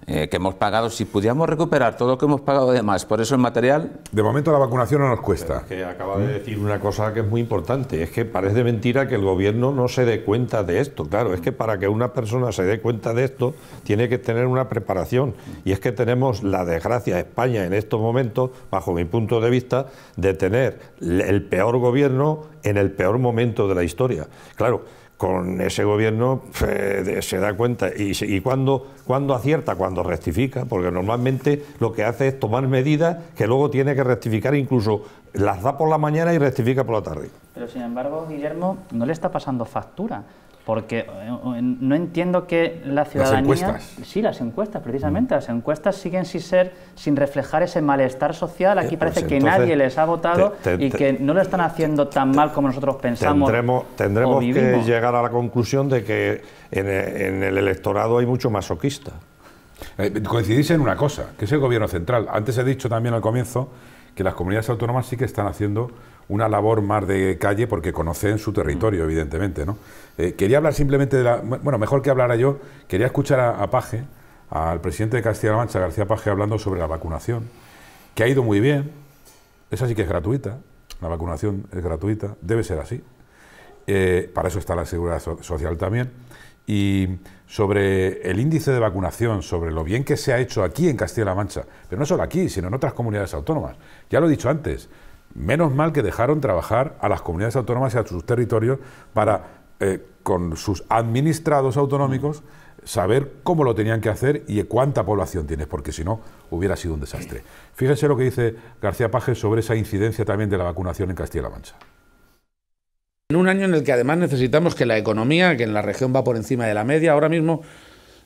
eh, que hemos pagado. Si pudiéramos recuperar todo lo que hemos pagado además, por eso el material. De momento la vacunación no nos cuesta. que acaba de decir una cosa que es muy importante. Es que parece mentira que el gobierno no se dé cuenta de esto. Claro, es que para que una persona se dé cuenta de esto, tiene que tener una preparación. Y es que tenemos la desgracia de España en estos momentos, bajo mi punto de vista, de tener el peor gobierno en el peor momento de la historia. Claro con ese gobierno se da cuenta. Y, y cuando, cuando, acierta, cuando rectifica, porque normalmente lo que hace es tomar medidas que luego tiene que rectificar, incluso las da por la mañana y rectifica por la tarde. Pero sin embargo, Guillermo, no le está pasando factura porque eh, eh, no entiendo que la ciudadanía... Las encuestas. Sí, las encuestas, precisamente. Mm. Las encuestas siguen sin ser, sin reflejar ese malestar social. Aquí eh, parece pues que nadie les ha votado y que no lo están haciendo tan mal como nosotros pensamos. Tendremos, que llegar a la conclusión de que en, e, el electorado hay mucho masoquista. coincidís en una cosa, que es el gobierno central. Antes he dicho también al comienzo que las comunidades autónomas sí que están haciendo una labor más de calle porque conocen su territorio, evidentemente. ¿no? Eh, quería hablar simplemente de la... Bueno, mejor que hablara yo, quería escuchar a, a Paje, al presidente de Castilla-La Mancha, García Paje, hablando sobre la vacunación, que ha ido muy bien, esa sí que es gratuita, la vacunación es gratuita, debe ser así. Eh, para eso está la seguridad social también. Y sobre el índice de vacunación, sobre lo bien que se ha hecho aquí en Castilla-La Mancha, pero no solo aquí, sino en otras comunidades autónomas. Ya lo he dicho antes, Menos mal que dejaron trabajar a las comunidades autónomas y a sus territorios para, eh, con sus administrados autonómicos, saber cómo lo tenían que hacer y cuánta población tienes, porque si no, hubiera sido un desastre. Fíjense lo que dice García Pajes sobre esa incidencia también de la vacunación en Castilla-La Mancha. En un año en el que además necesitamos que la economía, que en la región va por encima de la media, ahora mismo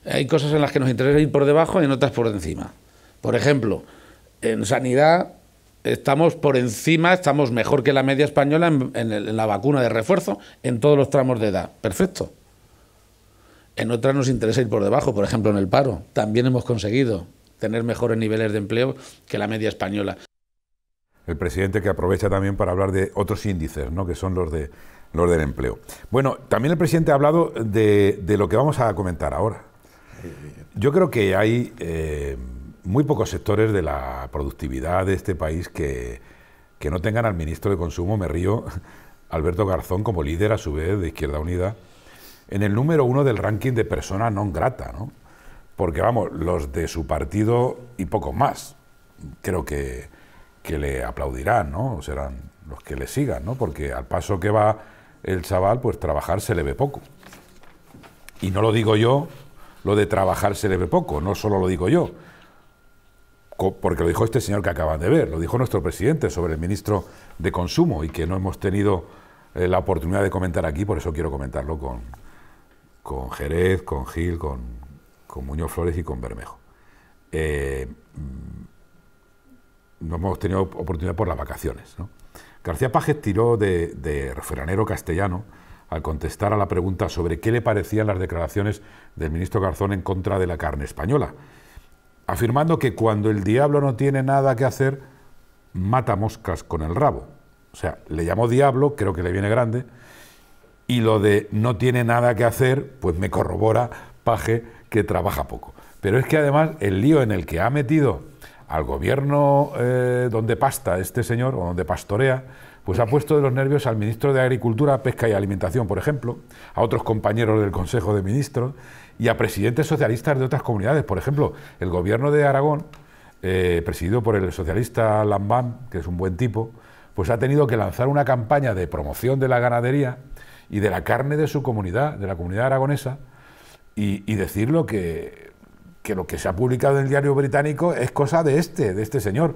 hay cosas en las que nos interesa ir por debajo y en otras por encima. Por ejemplo, en sanidad estamos por encima, estamos mejor que la media española en, la vacuna de refuerzo en todos los tramos de edad. Perfecto. En otras nos interesa ir por debajo, por ejemplo en el paro. También hemos conseguido tener mejores niveles de empleo que la media española. El presidente que aprovecha también para hablar de otros índices, ¿no? que son los, de, los del empleo. Bueno, también el presidente ha hablado de, lo que vamos a comentar ahora. Yo creo que hay... Eh, muy pocos sectores de la productividad de este país que, no tengan al ministro de Consumo, me río, [LAUGHS] Alberto Garzón, como líder a su vez de Izquierda Unida, en el número uno del ranking de persona non grata, ¿no? Porque vamos, los de su partido y pocos más, creo que, que le aplaudirán, ¿no? O serán los que le sigan, ¿no? Porque al paso que va el chaval, pues trabajar se le ve poco. Y no lo digo yo, lo de trabajar se le ve poco, no solo lo digo yo, porque lo dijo este señor que acaban de ver, lo dijo nuestro presidente sobre el ministro de Consumo y que no hemos tenido eh, la oportunidad de comentar aquí, por eso quiero comentarlo con, con Jerez, con Gil, con, Muñoz Flores y con Bermejo. Eh, mm, no hemos tenido oportunidad por las vacaciones. García Pájes tiró de, de refranero castellano al contestar a la pregunta sobre qué le parecían las declaraciones del ministro Garzón en contra de la carne española afirmando que cuando el diablo no tiene nada que hacer, mata moscas con el rabo. O sea, le llamó diablo, creo que le viene grande, y lo de no tiene nada que hacer, pues me corrobora Paje que trabaja poco. Pero es que además el lío en el que ha metido al gobierno eh, donde pasta este señor, o donde pastorea, pues ha puesto de los nervios al ministro de Agricultura, Pesca y Alimentación, por ejemplo, a otros compañeros del Consejo de Ministros y a presidentes socialistas de otras comunidades. Por ejemplo, el gobierno de Aragón, eh, presidido por el socialista Lambán, que es un buen tipo, pues ha tenido que lanzar una campaña de promoción de la ganadería y de la carne de su comunidad, de la comunidad aragonesa, y, decirlo que, que lo que se ha publicado en el diario británico es cosa de este, de este señor.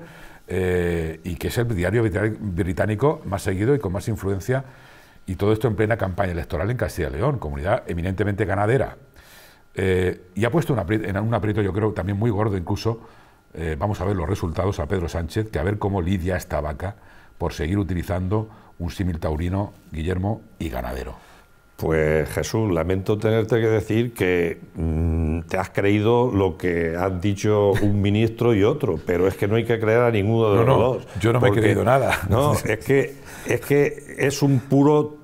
Eh, y que es el diario británico más seguido y con más influencia, y todo esto en plena campaña electoral en Castilla y León, comunidad eminentemente ganadera. Eh, y ha puesto en un aprieto, yo creo, también muy gordo incluso, eh, vamos a ver los resultados a Pedro Sánchez, que a ver cómo lidia esta vaca por seguir utilizando un símil taurino, Guillermo, y ganadero. Pues Jesús, lamento tenerte que decir que mm, te has creído lo que han dicho un [LAUGHS] ministro y otro, pero es que no hay que creer a ninguno de los dos. Yo no me he creído nada. No, [LAUGHS] es que, es que es un puro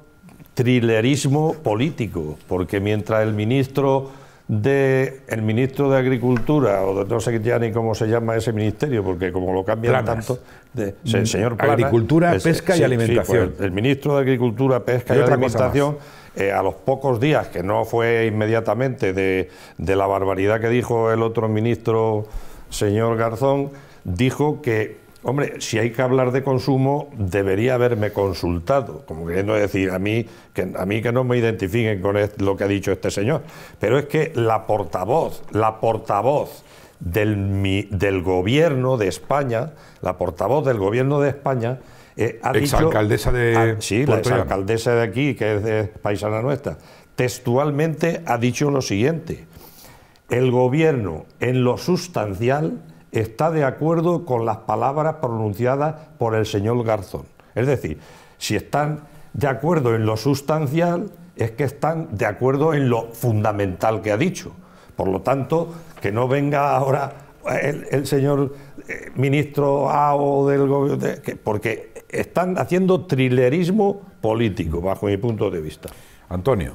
trilerismo político, porque mientras el ministro de el ministro de Agricultura, o de, no sé ya ni cómo se llama ese ministerio, porque como lo cambian tanto, de, mm, señor Agricultura, Pesca y pues, Alimentación. el, ministro de Agricultura, Pesca y, Alimentación. Eh, a los pocos días, que no fue inmediatamente de, la barbaridad que dijo el otro ministro, señor Garzón, dijo que Hombre, si hay que hablar de consumo, debería haberme consultado, como queriendo decir a mí que, a mí que no me identifiquen con lo que ha dicho este señor. Pero es que la portavoz, la portavoz del gobierno de España, la portavoz del gobierno de España, eh, Exalcaldesa de. Ah, la alcaldesa de aquí, que es paisana nuestra. Textualmente ha dicho lo siguiente: el gobierno, en lo sustancial, está de acuerdo con las palabras pronunciadas por el señor Garzón. Es decir, si están de acuerdo en lo sustancial, es que están de acuerdo en lo fundamental que ha dicho. Por lo tanto, que no venga ahora el, señor eh, ministro AO del gobierno, porque están haciendo trilerismo político, bajo mi punto de vista. Antonio.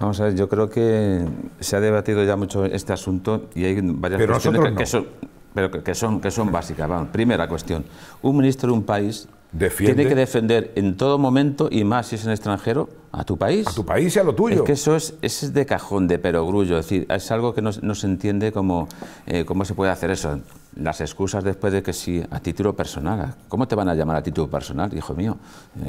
Vamos a ver, yo creo que se ha debatido ya mucho este asunto y hay varias cuestiones que, son, pero que, son, que son básicas. Vamos, primera cuestión, un ministro de un país tiene que defender en todo momento, y más si es en extranjero, a tu país. A tu país y a lo tuyo. Es que eso es, es de cajón, de perogrullo. Es decir, es algo que no, se entiende como eh, cómo se puede hacer eso las excusas después de que sí, a título personal, ¿cómo te van a llamar a título personal, hijo mío?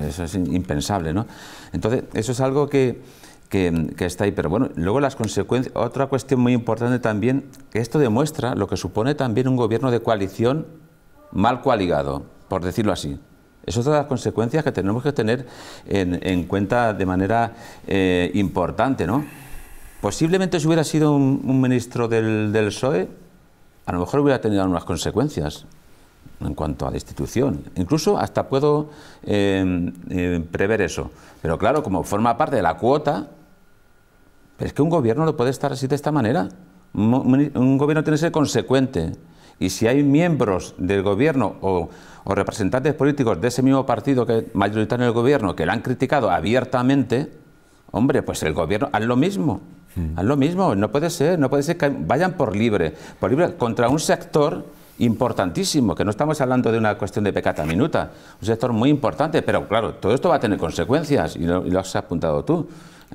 Eso es impensable, ¿no? Entonces, eso es algo que, que, está ahí, pero bueno, luego las consecuencias, otra cuestión muy importante también, que esto demuestra lo que supone también un gobierno de coalición mal coaligado, por decirlo así. Es otra de las consecuencias que tenemos que tener en, cuenta de manera eh, importante, ¿no? Posiblemente si hubiera sido un, ministro del, del PSOE, a lo mejor hubiera tenido algunas consecuencias en cuanto a la institución. Incluso hasta puedo eh, eh, prever eso. Pero claro, como forma parte de la cuota, es que un gobierno no puede estar así de esta manera. Un, gobierno tiene que ser consecuente. Y si hay miembros del gobierno o, representantes políticos de ese mismo partido que mayoritario en el gobierno que lo han criticado abiertamente, hombre, pues el gobierno hace lo mismo. Ah, lo mismo, no puede ser, no puede ser que vayan por libre, por libre contra un sector importantísimo, que no estamos hablando de una cuestión de pecata minuta, un sector muy importante, pero claro, todo esto va a tener consecuencias y y lo has apuntado tú.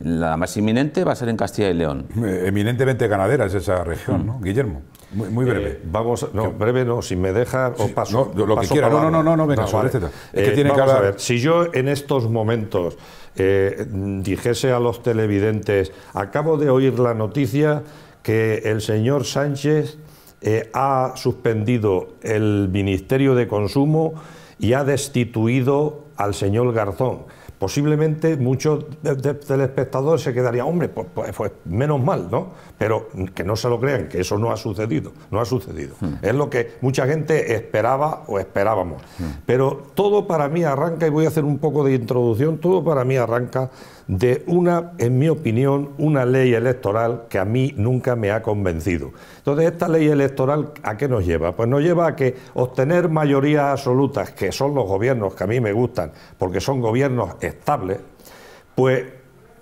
La más inminente va a ser en Castilla y León. Eh, eminentemente ganadera es esa región, ¿no? Mm. Guillermo, muy, muy breve. Eh, vamos, no, breve no, si me deja o paso. No, lo que quiera, no, no, no, no, no, venga, si yo en estos momentos eh, dijese a los televidentes, acabo de oír la noticia que el señor Sánchez ha suspendido el Ministerio de Consumo y ha destituido al señor Garzón posiblemente muchos espectador se quedarían, hombre, pues, pues, pues, menos mal, ¿no? Pero que no se lo crean, que eso no ha sucedido, no ha sucedido. Hmm. Es lo que mucha gente esperaba o esperábamos. Hmm. Pero todo para mí arranca, y voy a hacer un poco de introducción, todo para mí arranca de una, en mi opinión, una ley electoral que a mí nunca me ha convencido. Entonces, ¿esta ley electoral a qué nos lleva? Pues nos lleva a que obtener mayorías absolutas, que son los gobiernos que a mí me gustan, porque son gobiernos estables, pues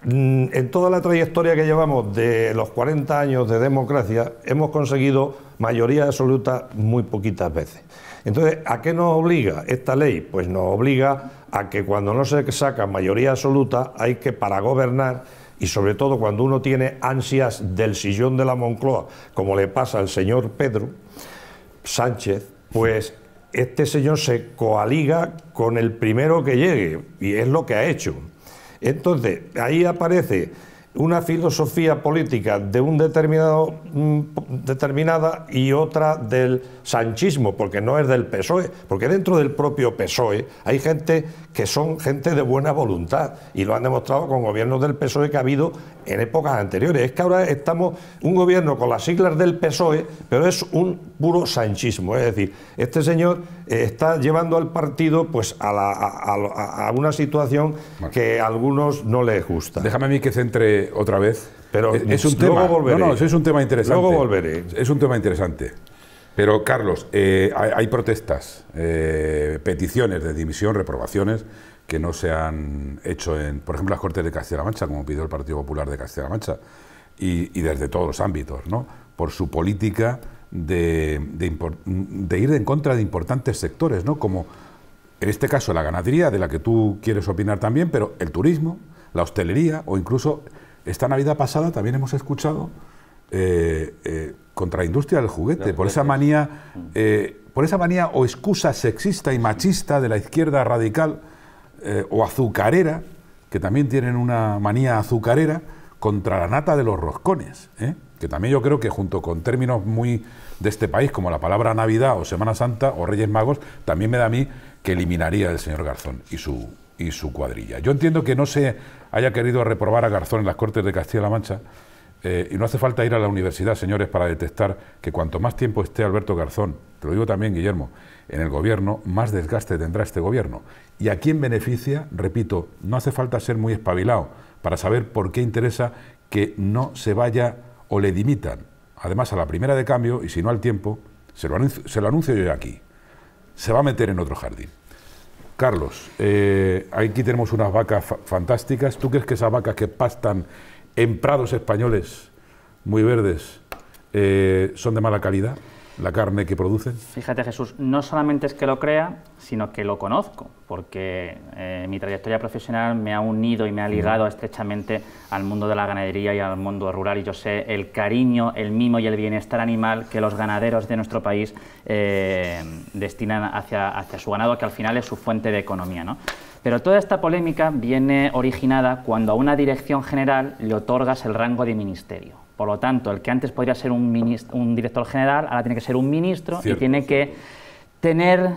mm, en toda la trayectoria que llevamos de los 40 años de democracia hemos conseguido mayoría absoluta muy poquitas veces. Entonces, ¿a qué nos obliga esta ley? Pues nos obliga a que cuando no se saca mayoría absoluta hay que, para gobernar, y sobre todo cuando uno tiene ansias del sillón de la Moncloa, como le pasa al señor Pedro Sánchez, pues este señor se coaliga con el primero que llegue, y es lo que ha hecho. Entonces, ahí aparece una filosofía política de un determinado mm, determinada y otra del sanchismo, porque no es del PSOE, porque dentro del propio PSOE hay gente que son gente de buena voluntad y lo han demostrado con gobiernos del PSOE que ha habido en épocas anteriores. Es que ahora estamos un gobierno con las siglas del PSOE, pero es un puro sanchismo, es decir, este señor eh, está llevando al partido pues a, una situación que a algunos no les gusta. Déjame a mí que centre otra vez. Pero es, es un tema. No, no, es un tema interesante. volveré. Es un tema interesante. Pero, Carlos, eh, hay, protestas, eh, peticiones de dimisión, reprobaciones que no se han hecho en, por ejemplo, las Cortes de Castilla-La Mancha, como pidió el Partido Popular de Castilla-La Mancha, y, y, desde todos los ámbitos, ¿no? Por su política de, de, ir en contra de importantes sectores, ¿no? como en este caso la ganadería, de la que tú quieres opinar también, pero el turismo, la hostelería o incluso esta Navidad pasada también hemos escuchado eh, eh, contra la industria del juguete, por esa manía... Mm. Eh, por esa manía o excusa sexista y machista de la izquierda radical o azucarera, que también tienen una manía azucarera, contra la nata de los roscones, que también yo creo que junto con términos muy de este país, como la palabra Navidad o Semana Santa o Reyes Magos, también me da a mí que eliminaría el señor Garzón y su, y su cuadrilla. Yo entiendo que no se haya querido reprobar a Garzón en las Cortes de Castilla-La Mancha, eh, y no hace falta ir a la universidad, señores, para detectar que cuanto más tiempo esté Alberto Garzón, te lo digo también, Guillermo, en el gobierno, más desgaste tendrá este gobierno. ¿Y a quién beneficia? Repito, no hace falta ser muy espabilado para saber por qué interesa que no se vaya o le dimitan además a la primera de cambio, y si no al tiempo, se lo anuncio, se yo aquí, se va a meter en otro jardín. Carlos, eh, aquí tenemos unas vacas fantásticas. ¿Tú crees que esas vacas que pastan en prados españoles muy verdes eh, son de mala calidad? la carne que produce? Fíjate Jesús, no solamente es que lo crea, sino que lo conozco, porque eh, mi trayectoria profesional me ha unido y me ha ligado estrechamente al mundo de la ganadería y al mundo rural, y yo sé el cariño, el mimo y el bienestar animal que los ganaderos de nuestro país eh, destinan hacia, hacia su ganado, que al final es su fuente de economía. Pero toda esta polémica viene originada cuando a una dirección general le otorgas el rango de ministerio. Por lo tanto, el que antes podría ser un, director general, ahora tiene que ser un ministro y tiene que tener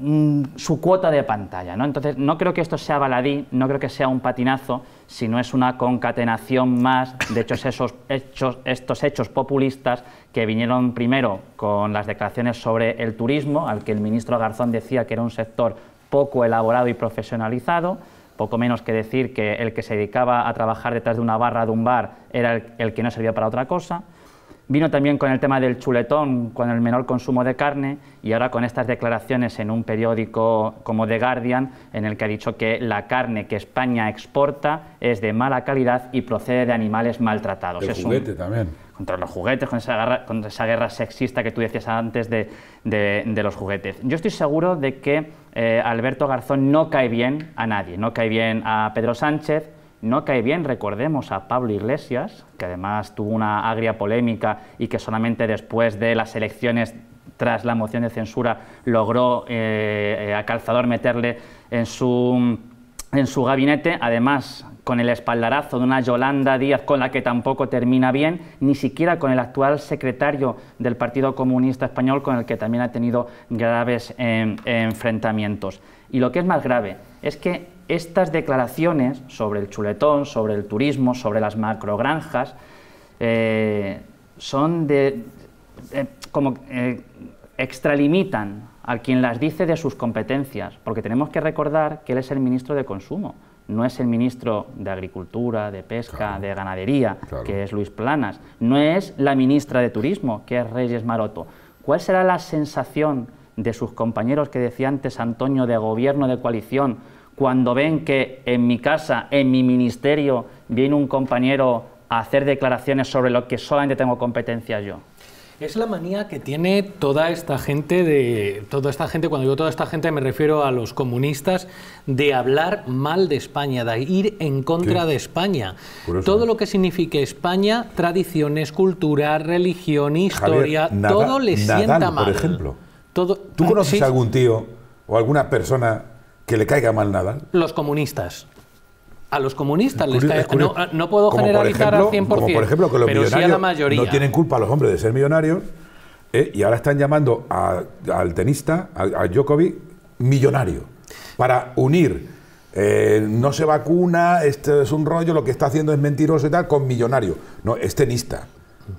mm, su cuota de pantalla. ¿no? Entonces, no creo que esto sea baladí, no creo que sea un patinazo, sino es una concatenación más de esos hechos, estos hechos populistas que vinieron primero con las declaraciones sobre el turismo, al que el ministro Garzón decía que era un sector poco elaborado y profesionalizado poco menos que decir que el que se dedicaba a trabajar detrás de una barra de un bar era el, que no servía para otra cosa. Vino también con el tema del chuletón, con el menor consumo de carne y ahora con estas declaraciones en un periódico como The Guardian, en el que ha dicho que la carne que España exporta es de mala calidad y procede de animales maltratados. es juguete también contra los juguetes, con esa guerra, sexista que tú decías antes de, de, los juguetes. Yo estoy seguro de que eh, Alberto Garzón no cae bien a nadie, no cae bien a Pedro Sánchez, no cae bien, recordemos, a Pablo Iglesias, que además tuvo una agria polémica y que solamente después de las elecciones tras la moción de censura logró eh, eh, a Calzador meterle en su, en su gabinete. Además, con el espaldarazo de una Yolanda Díaz con la que tampoco termina bien, ni siquiera con el actual secretario del Partido Comunista Español con el que también ha tenido graves em, enfrentamientos. Y lo que es más grave es que estas declaraciones sobre el chuletón, sobre el turismo, sobre las macrogranjas, eh, son de... Eh, como eh, extralimitan a quien las dice de sus competencias, porque tenemos que recordar que él es el ministro de Consumo no es el ministro de Agricultura, de Pesca, de Ganadería, que es Luis Planas, no es la ministra de Turismo, que es Reyes Maroto. ¿Cuál será la sensación de sus compañeros que decía antes Antonio de gobierno de coalición cuando ven que en mi casa, en mi ministerio, viene un compañero a hacer declaraciones sobre lo que solamente tengo competencia yo? Es la manía que tiene toda esta gente de toda esta gente, cuando digo toda esta gente me refiero a los comunistas de hablar mal de España, de ir en contra de España. Todo lo que signifique España, tradiciones, cultura, religión, historia, todo le sienta Nadal, mal. Por ejemplo. ¿Tú conoces a algún tío o alguna persona que le caiga mal Nadal? Los comunistas a los comunistas No, puedo generalizar al 100%, por ejemplo, que los No tienen culpa a los hombres de ser millonarios eh, y ahora están llamando al tenista, a, a millonario, para unir. Eh, no se vacuna, este es un rollo, lo que está haciendo es mentiroso y tal, con millonario. No, es tenista.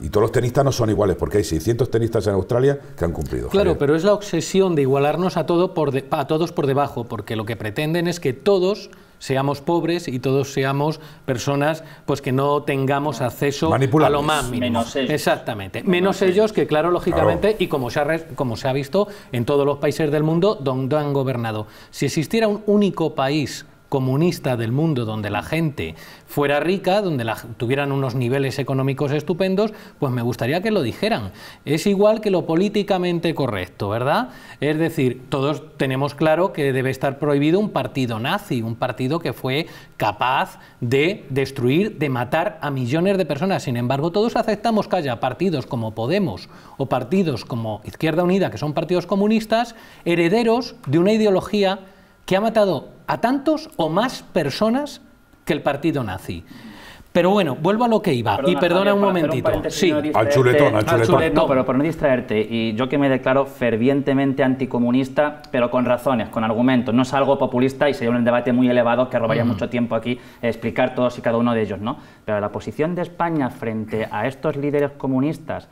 Y todos los tenistas no son iguales, porque hay 600 tenistas en Australia que han cumplido. Claro, pero es la obsesión de igualarnos a, todo por a todos por debajo, porque lo que pretenden es que todos seamos pobres y todos seamos personas pues que no tengamos acceso a lo más mínimo. Menos ellos. Exactamente. Menos, ellos, que claro, lógicamente, y como se, ha, como se ha visto en todos los países del mundo donde han gobernado. Si existiera un único país comunista del mundo donde la gente fuera rica, donde la, tuvieran unos niveles económicos estupendos, pues me gustaría que lo dijeran. Es igual que lo políticamente correcto, ¿verdad? Es decir, todos tenemos claro que debe estar prohibido un partido nazi, un partido que fue capaz de destruir, de matar a millones de personas. Sin embargo, todos aceptamos que haya partidos como Podemos o partidos como Izquierda Unida, que son partidos comunistas, herederos de una ideología que ha matado a tantos o más personas que el partido nazi. Pero bueno, vuelvo a lo que iba. y perdona un momentito. sí. al chuletón, al chuletón. No, pero por no distraerte, y yo que me declaro fervientemente anticomunista, pero con razones, con argumentos. No es algo populista y sería un debate muy elevado que robaría mm. mucho tiempo aquí explicar todos y cada uno de ellos, ¿no? Pero la posición de España frente a estos líderes comunistas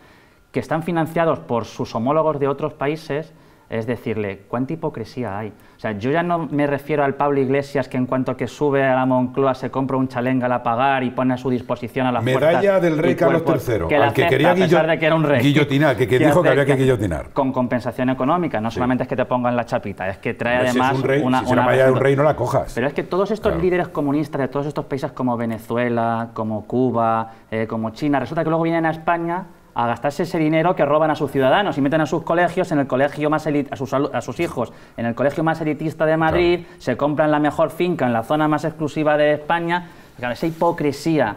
que están financiados por sus homólogos de otros países es decirle, ¿cuánta hipocresía hay? O sea, yo ya no me refiero al Pablo Iglesias que en cuanto que sube a la Moncloa se compra un chalenga a pagar y pone a su disposición a la Medalla del rey Carlos III, que al que quería guillotinar, que, [LAUGHS] dijo que había que guillotinar. Con compensación económica, no solamente es que te pongan la chapita, es que trae además una... medalla de un rey no la cojas. Pero es que todos estos líderes comunistas de todos estos países como Venezuela, como Cuba, eh, como China, resulta que luego vienen a España a gastarse ese dinero que roban a sus ciudadanos y meten a sus colegios en el colegio más elit a sus, hijos en el colegio más elitista de Madrid, se compran la mejor finca en la zona más exclusiva de España. esa hipocresía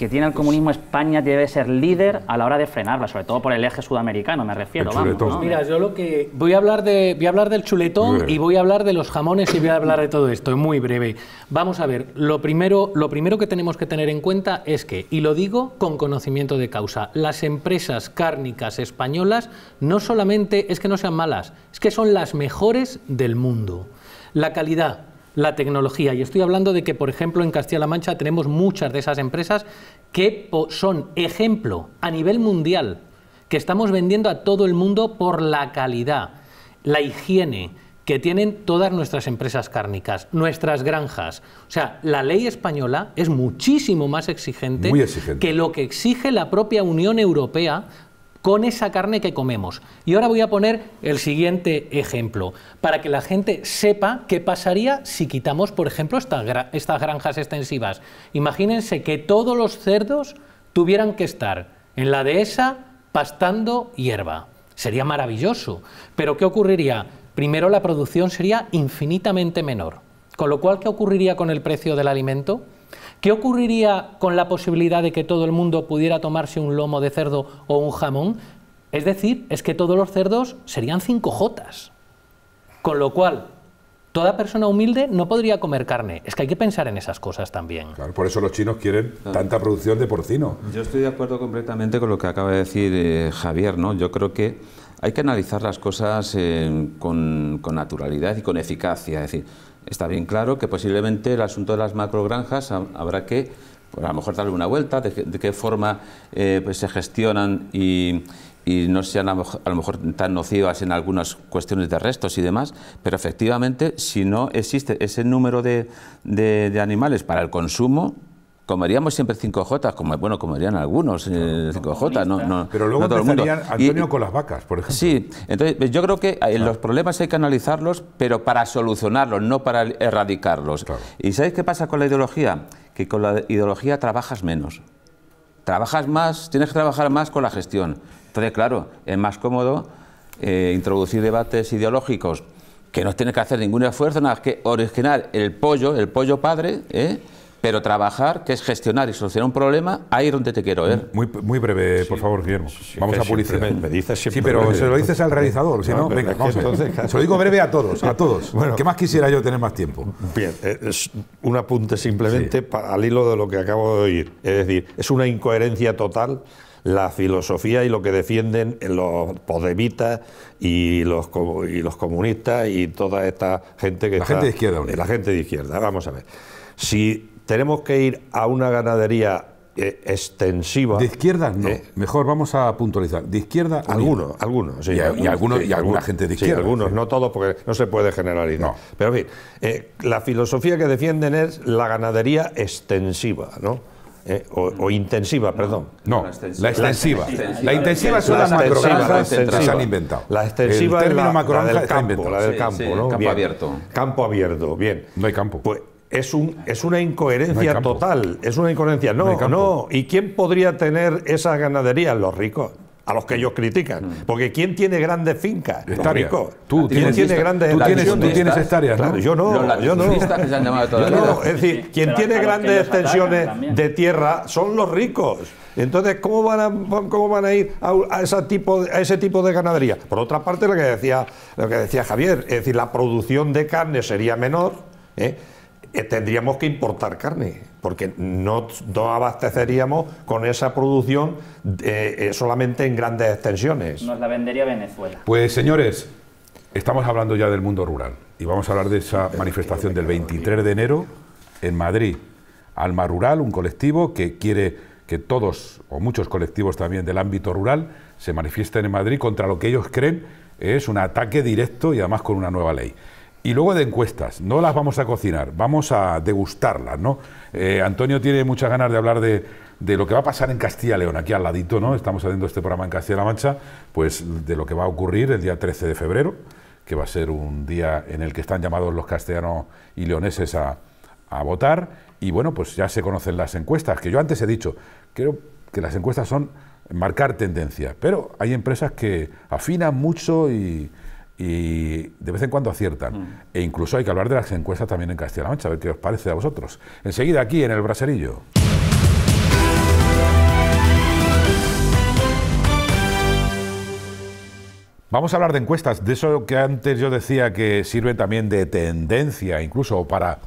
que tiene el comunismo España debe ser líder a la hora de frenarla, sobre todo por el eje sudamericano, me refiero. Vamos, Mira, yo lo que voy a hablar de voy a hablar del chuletón y voy a hablar de los jamones y voy a hablar de todo esto, muy breve. Vamos a ver, lo primero, lo primero que tenemos que tener en cuenta es que, y lo digo con conocimiento de causa, las empresas cárnicas españolas no solamente es que no sean malas, es que son las mejores del mundo. La calidad, la tecnología. Y estoy hablando de que, por ejemplo, en Castilla-La Mancha tenemos muchas de esas empresas que son ejemplo a nivel mundial, que estamos vendiendo a todo el mundo por la calidad, la higiene que tienen todas nuestras empresas cárnicas, nuestras granjas. O sea, la ley española es muchísimo más exigente, que lo que exige la propia Unión Europea con esa carne que comemos. Y ahora voy a poner el siguiente ejemplo, para que la gente sepa qué pasaría si quitamos, por ejemplo, estas granjas extensivas. Imagínense que todos los cerdos tuvieran que estar en la dehesa pastando hierba. Sería maravilloso. Pero ¿qué ocurriría? Primero la producción sería infinitamente menor. Con lo cual, ¿qué ocurriría con el precio del alimento? ¿Qué ocurriría con la posibilidad de que todo el mundo pudiera tomarse un lomo de cerdo o un jamón? Es decir, es que todos los cerdos serían cinco jotas. Con lo cual, toda persona humilde no podría comer carne. Es que hay que pensar en esas cosas también. por eso los chinos quieren tanta producción de porcino. Yo estoy de acuerdo completamente con lo que acaba de decir eh, Javier, ¿no? Yo creo que hay que analizar las cosas eh, con, con naturalidad y con eficacia. Es decir, Está bien claro que posiblemente el asunto de las macrogranjas habrá que pues, a lo mejor darle una vuelta, de, qué, forma eh, pues, se gestionan y, no sean a, lo mejor tan nocivas en algunas cuestiones de restos y demás, pero efectivamente si no existe ese número de animales para el consumo, comeríamos siempre 5J, como, bueno, comerían algunos 5J, eh, no, no, Pero luego no Antonio con las vacas, por ejemplo. Sí, entonces pues, yo creo que eh, los problemas hay que analizarlos, pero para solucionarlos, no para erradicarlos. ¿Y sabéis qué pasa con la ideología? Que con la ideología trabajas menos. Trabajas más, tienes que trabajar más con la gestión. Entonces, claro, es más cómodo eh, introducir debates ideológicos que no tienes que hacer ningún esfuerzo, nada que originar el pollo, el pollo padre, ¿eh? Pero trabajar, que es gestionar y solucionar un problema, ahí es donde te quiero ver. Muy, muy breve, por favor, Guillermo. Vamos a publicar. Me, dices siempre. Sí, pero se lo dices al [LAUGHS] realizador, si no, venga, vamos Se lo digo breve a todos, a todos. [LAUGHS] bueno, ¿Qué más quisiera yo tener más tiempo? Bien, eh, es un apunte simplemente al hilo de lo que acabo de oír. Es decir, es una incoherencia total la filosofía y lo que defienden los podemitas y los, y los comunistas y toda esta gente que la está... gente de izquierda. La gente de izquierda, vamos a ver. Si tenemos que ir a una ganadería eh, extensiva. De izquierda, no, eh, mejor vamos a puntualizar. De izquierda algunos, algunos, y, algunos, y, alguna gente de izquierda. algunos, no todos porque no se puede generalizar. No. Pero en fin, eh, la filosofía que defienden es la ganadería extensiva, ¿no? o, intensiva, perdón. No, la extensiva. La intensiva, la una se han inventado. La extensiva es la, del campo, la del campo, ¿no? campo abierto. Campo abierto, bien. No hay campo. Pues es, un, es una incoherencia total, es una incoherencia. No, no, ¿Y quién podría tener esas ganaderías? Los ricos a los que ellos critican. Mm. Porque ¿quién tiene grandes fincas? rico Tú ¿Quién tienes, grandes extensiones tú tienes hectáreas, ¿no? yo no, yo no. no. Es decir, quien tiene grandes extensiones de tierra son los ricos. Entonces, ¿cómo van a, cómo van a ir a, ese tipo, a ese tipo de ganadería? Por otra parte, lo que decía, lo que decía Javier, es decir, la producción de carne sería menor. ¿eh? Eh, tendríamos que importar carne, porque no, abasteceríamos con esa producción eh, eh, solamente en grandes extensiones. Nos la vendería Venezuela. Pues señores, estamos hablando ya del mundo rural y vamos a hablar de esa manifestación del 23 de enero en Madrid. Alma Rural, un colectivo que quiere que todos o muchos colectivos también del ámbito rural se manifiesten en Madrid contra lo que ellos creen es un ataque directo y además con una nueva ley y luego de encuestas, no las vamos a cocinar, vamos a degustarlas, ¿no? Eh, Antonio tiene muchas ganas de hablar de, lo que va a pasar en Castilla León, aquí al ladito, ¿no? Estamos haciendo este programa en Castilla-La Mancha, pues de lo que va a ocurrir el día 13 de febrero, que va a ser un día en el que están llamados los castellanos y leoneses a, votar, y bueno, pues ya se conocen las encuestas, que yo antes he dicho, creo que las encuestas son marcar tendencias pero hay empresas que afinan mucho y y de vez en cuando aciertan. Mm. E incluso hay que hablar de las encuestas también en Castilla-La Mancha, a ver qué os parece a vosotros. Enseguida aquí en el Braserillo. Vamos a hablar de encuestas, de eso que antes yo decía que sirve también de tendencia, incluso para,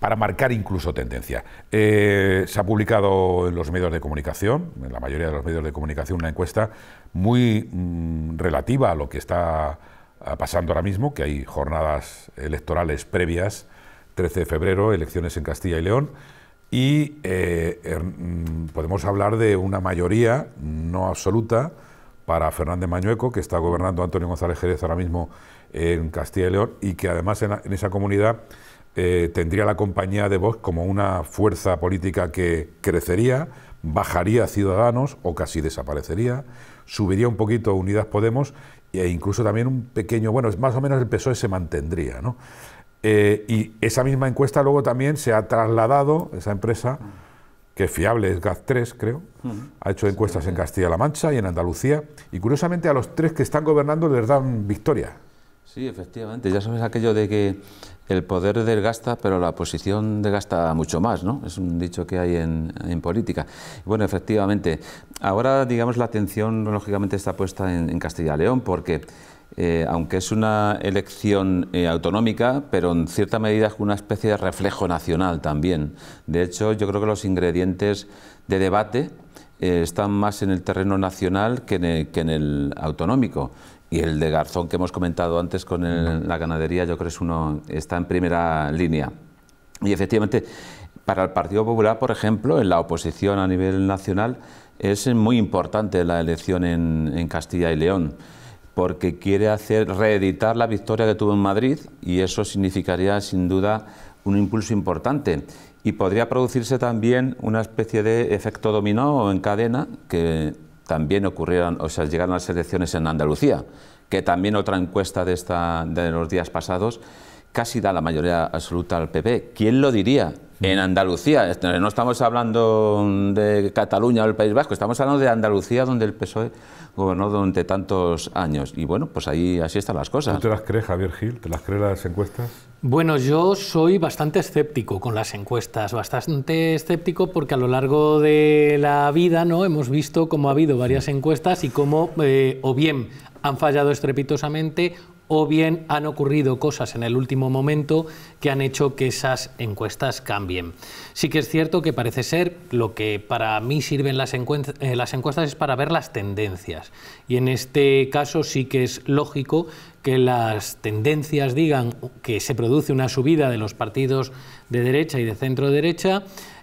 para marcar incluso tendencia. Eh, se ha publicado en los medios de comunicación, en la mayoría de los medios de comunicación, una encuesta muy mm, relativa a lo que está Ah, pasando ahora mismo, que hay jornadas electorales previas, 13 de febrero, elecciones en Castilla y León, y eh, mm, podemos hablar de una mayoría no absoluta para Fernández Mañueco, que está gobernando Antonio González Jerez ahora mismo en Castilla y León, y que además en, esa comunidad eh, tendría la compañía de Vox como una fuerza política que crecería, bajaría Ciudadanos o casi desaparecería, subiría un poquito Unidas Podemos e incluso también un pequeño, bueno, es más o menos el PSOE se mantendría, ¿no? Eh, y esa misma encuesta luego también se ha trasladado, esa empresa, que es fiable, es GAZ3, creo, ha hecho encuestas en Castilla-La Mancha y en Andalucía, y curiosamente a los tres que están gobernando les dan victoria. Sí, efectivamente, ya sabes aquello de que el poder desgasta, pero la posición desgasta mucho más, ¿no? Es un dicho que hay en, política. Bueno, efectivamente, ahora, digamos, la atención lógicamente está puesta en, Castilla y León, porque eh, aunque es una elección eh, autonómica, pero en cierta medida es una especie de reflejo nacional también. De hecho, yo creo que los ingredientes de debate eh, están más en el terreno nacional que que en el autonómico. Y el de Garzón que hemos comentado antes con la ganadería, yo creo que es uno, está en primera línea. Y efectivamente, para el Partido Popular, por ejemplo, en la oposición a nivel nacional, es muy importante la elección en, en Castilla y León porque quiere hacer reeditar la victoria que tuvo en Madrid y eso significaría sin duda un impulso importante y podría producirse también una especie de efecto dominó o en cadena que también ocurrieron, o sea, llegaron las elecciones en Andalucía, que también otra encuesta de, esta, de los días pasados casi da la mayoría absoluta al PP. ¿Quién lo diría? En Andalucía, no estamos hablando de Cataluña o del País Vasco, estamos hablando de Andalucía, donde el PSOE gobernó durante tantos años. Y bueno, pues ahí así están las cosas. ¿Tú te las crees, Javier Gil? ¿Te las crees las encuestas? Bueno, yo soy bastante escéptico con las encuestas, bastante escéptico porque a lo largo de la vida ¿no? hemos visto cómo ha habido varias encuestas y cómo eh, o bien han fallado estrepitosamente o bien han ocurrido cosas en el último momento que han hecho que esas encuestas cambien. Sí que es cierto que parece ser lo que para mí sirven las eh, encuestas es para ver las tendencias y en este caso sí que es lógico que las tendencias digan que se produce una subida de los partidos de derecha y de centro derecha,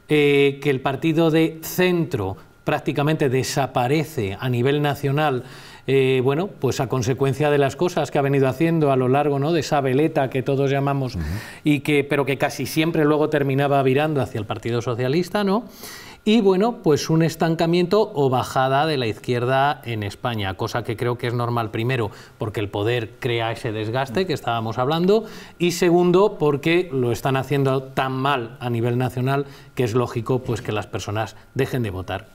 eh, que el partido de centro prácticamente desaparece a nivel nacional. Eh, bueno, pues a consecuencia de las cosas que ha venido haciendo a lo largo ¿no? de esa veleta que todos llamamos, y que, pero que casi siempre luego terminaba virando hacia el Partido Socialista, ¿no? y bueno, pues un estancamiento o bajada de la izquierda en España, cosa que creo que es normal primero porque el poder crea ese desgaste que estábamos hablando y segundo porque lo están haciendo tan mal a nivel nacional que es lógico pues que las personas dejen de votar.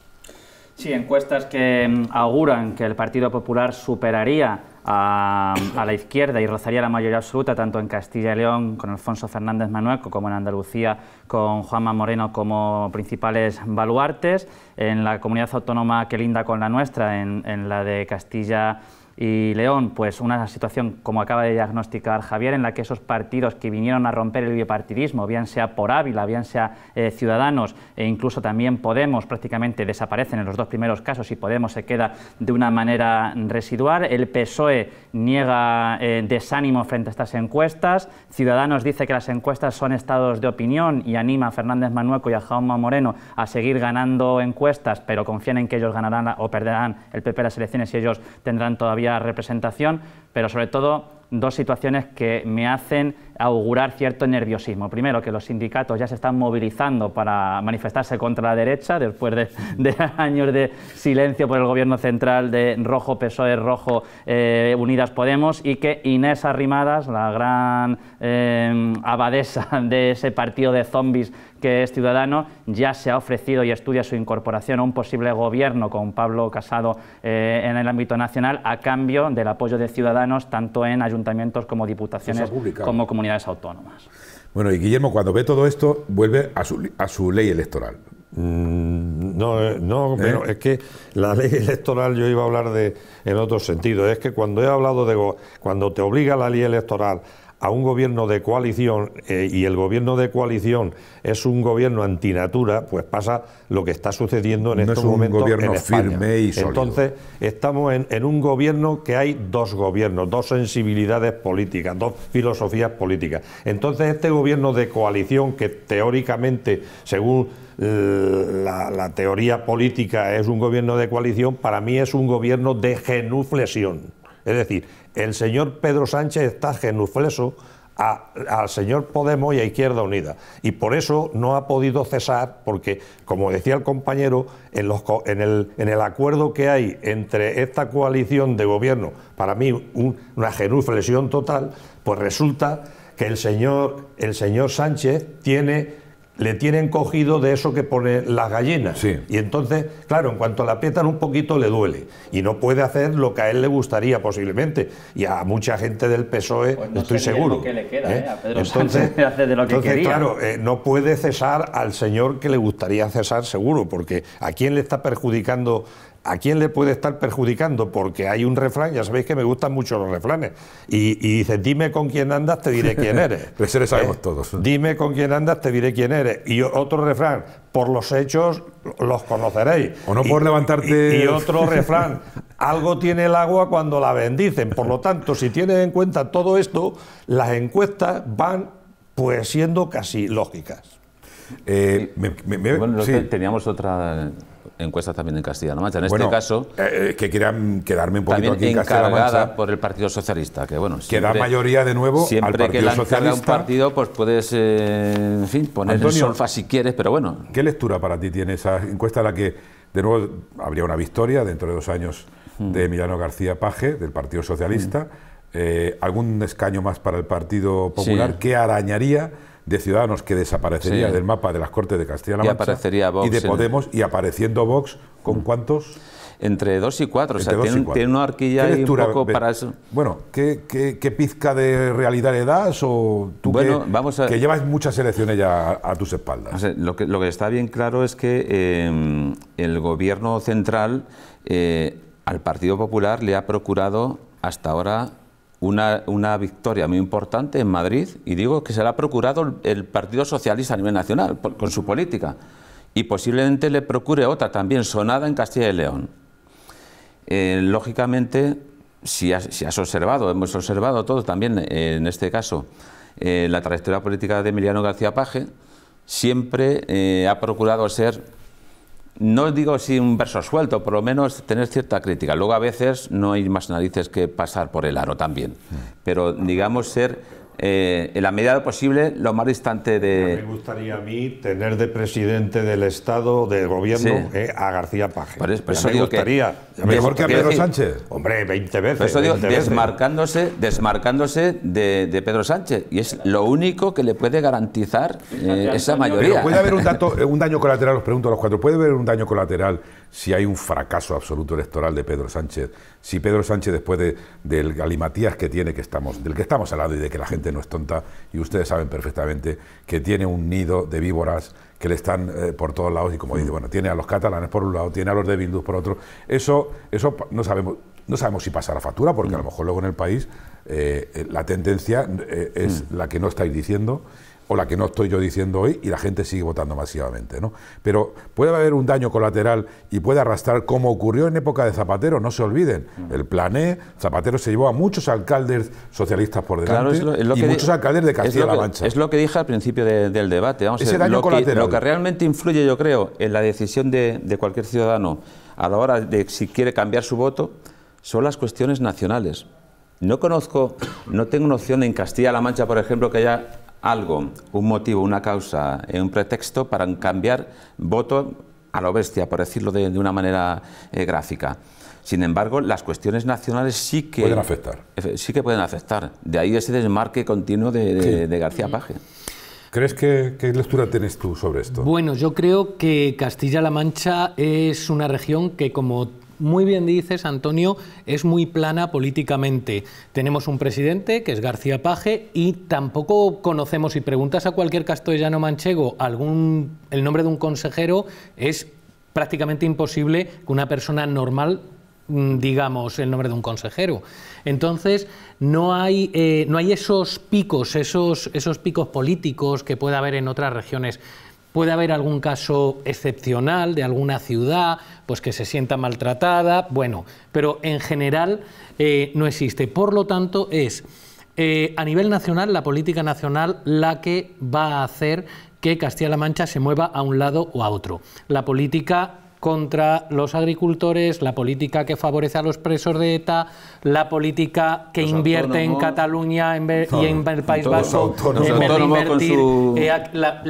Sí, encuestas que mm, auguran que el Partido Popular superaría a, la izquierda y rozaría la mayoría absoluta tanto en Castilla y León con Alfonso Fernández Manueco como en Andalucía con Juanma Moreno como principales baluartes, en la comunidad autónoma que linda con la nuestra, en la de Castilla y León, pues una situación, como acaba de diagnosticar Javier, en la que esos partidos que vinieron a romper el bipartidismo, bien sea por Ávila, bien sea eh, Ciudadanos e incluso también Podemos, prácticamente desaparecen en los dos primeros casos y Podemos se queda de una manera residual. El PSOE niega eh, desánimo frente a estas encuestas. Ciudadanos dice que las encuestas son estados de opinión y anima a Fernández Manueco y a Jaume Moreno a seguir ganando encuestas, pero confían en que ellos ganarán o perderán el PP las elecciones y ellos tendrán todavía representación, pero sobre todo dos situaciones que me hacen augurar cierto nerviosismo. Primero, que los sindicatos ya se están movilizando para manifestarse contra la derecha después de, [LAUGHS] de años de silencio por el gobierno central de Rojo, PSOE, Rojo, eh, Unidas Podemos y que Inés Arrimadas, la gran eh, abadesa de ese partido de zombies que es ciudadano, ya se ha ofrecido y estudia su incorporación a un posible gobierno con Pablo Casado eh, en el ámbito nacional a cambio del apoyo de ciudadanos tanto en ayuntamientos como diputaciones como comunidades autónomas. Bueno, y Guillermo, cuando ve todo esto, vuelve a su, ley electoral. Mm, no, eh, no, ¿Eh? es que la [LAUGHS] ley electoral yo iba a hablar de en otro sentido. Es que cuando he hablado de cuando te obliga la ley electoral a un gobierno de coalición eh, y el gobierno de coalición es un gobierno antinatura, pues pasa lo que está sucediendo en no estos un gobierno Firme y Entonces, estamos en, un gobierno que hay dos gobiernos, dos sensibilidades políticas, dos filosofías políticas. Entonces, este gobierno de coalición que teóricamente, según la teoría política, es un gobierno de coalición, para mí es un gobierno de genuflexión es decir, el señor Pedro Sánchez está genufleso al señor Podemos y a Izquierda Unida. Y por eso no ha podido cesar, porque, como decía el compañero, en, el, acuerdo que hay entre esta coalición de gobierno, para mí una genuflexión total, pues resulta que el señor, el señor Sánchez tiene le tienen cogido de eso que pone las gallinas. Y entonces, claro, en cuanto la aprietan un poquito le duele. Y no puede hacer lo que a él le gustaría posiblemente. Y a mucha gente del PSOE pues estoy seguro. entonces, hace de lo que entonces claro, eh, no puede cesar al señor que le gustaría cesar seguro, porque ¿a quién le está perjudicando ¿A quién le puede estar perjudicando? Porque hay un refrán, ya sabéis que me gustan mucho los refranes, y, dice, dime con quién andas, te diré quién [LAUGHS] eres. Eso lo sabemos ¿Eh? todos. Dime con quién andas, te diré quién eres. Y otro refrán, por los hechos los conoceréis. O no por levantarte... Y, otro refrán, algo tiene el agua cuando la bendicen. Por lo tanto, si tienes en cuenta todo esto, las encuestas van pues siendo casi lógicas. Eh, bueno, teníamos otra encuestas también en Castilla-La Mancha. En este caso. Eh, eh, que quieran quedarme un poquito aquí en por el Partido Socialista, que bueno. que da mayoría de nuevo siempre al Partido que la Socialista. un partido, pues puedes, eh, en fin, poner solfa si quieres, pero bueno. ¿Qué lectura para ti tiene esa encuesta la que, de nuevo, habría una victoria dentro de dos años mm. de Emiliano García Paje, del Partido Socialista? Mm. ¿Algún escaño más para el Partido Popular? que ¿Qué arañaría? de Ciudadanos que desaparecería del mapa de las Cortes de Castilla-La Mancha. Y de Podemos, y apareciendo Vox, ¿con mm. cuántos? Entre dos y cuatro, o tiene, una horquilla y un poco para eso. Bueno, ¿qué, pizca de realidad le das? O tú que, vamos a... que llevas muchas elecciones ya a, tus espaldas. lo, que, lo que está bien claro es que eh, el gobierno central eh, al Partido Popular le ha procurado hasta ahora una, victoria muy importante en Madrid y digo que se la ha procurado el Partido Socialista a nivel nacional con su política y posiblemente le procure otra también sonada en Castilla y León. Eh, lógicamente, si has, observado, hemos observado todo también eh, en este caso eh, la trayectoria política de Emiliano García Paje, siempre ha procurado ser no digo si un verso suelto, por lo menos tener cierta crítica. Luego a veces no hay más narices que pasar por el aro también, mm. pero digamos ser eh, en la medida de posible, lo más distante de... Me gustaría a mí tener de presidente del Estado, del Gobierno, eh, a García Paje. Por eso, me gustaría. mejor que a Pedro Sánchez. Hombre, 20 veces. desmarcándose, desmarcándose de, Pedro Sánchez. Y es lo único que le puede garantizar eh, esa mayoría. puede haber un, [LAUGHS] un daño colateral, os pregunto a los cuatro, ¿puede haber un daño colateral si hay un fracaso absoluto electoral de Pedro Sánchez, si Pedro Sánchez después del galimatías que tiene, que estamos, del que estamos hablando y de que la gente no es tonta, y ustedes saben perfectamente que tiene un nido de víboras que le están eh, por todos lados y como dice, mm. bueno, tiene a los catalanes por un lado, tiene a los de Vindus por otro, eso, eso no sabemos. No sabemos si pasará factura, porque a lo mejor luego en el país eh, eh, la tendencia es mm. la que no estáis diciendo o la que no estoy yo diciendo hoy y la gente sigue votando masivamente. ¿no? Pero puede haber un daño colateral y puede arrastrar, como ocurrió en época de Zapatero, no se olviden. Mm. El plan E, Zapatero se llevó a muchos alcaldes socialistas por delante y muchos alcaldes de Castilla-La Mancha. Es lo que dije al principio del debate. Vamos daño lo colateral. Que, lo que realmente influye, yo creo, en la decisión de, de cualquier ciudadano a la hora de si quiere cambiar su voto son las cuestiones nacionales. No conozco, no tengo noción en Castilla-La Mancha, por ejemplo, que haya algo, un motivo, una causa, eh, un pretexto para cambiar voto a lo bestia, por decirlo de, una manera eh, gráfica. Sin embargo, las cuestiones nacionales sí que... Pueden afectar. Sí que pueden afectar. De ahí ese desmarque continuo de, García Paje. ¿Crees que qué lectura tienes tú sobre esto? Bueno, yo creo que Castilla-La Mancha es una región que como muy bien dices, Antonio, es muy plana políticamente. Tenemos un presidente, que es García Paje, y tampoco conocemos, si preguntas a cualquier castellano manchego algún, el nombre de un consejero, es prácticamente imposible que una persona normal mm, digamos, el nombre de un consejero. Entonces, no hay, eh, no hay esos picos, esos, esos picos políticos que puede haber en otras regiones. Puede haber algún caso excepcional de alguna ciudad, pues que se sienta maltratada, bueno, pero en general eh, no existe. Por lo tanto, es eh, a nivel nacional, la política nacional, la que va a hacer que Castilla-La Mancha se mueva a un lado o a otro. La política contra los agricultores, la política que favorece a los presos de ETA, la política que invierte en Cataluña y en el País Vasco, eh, la,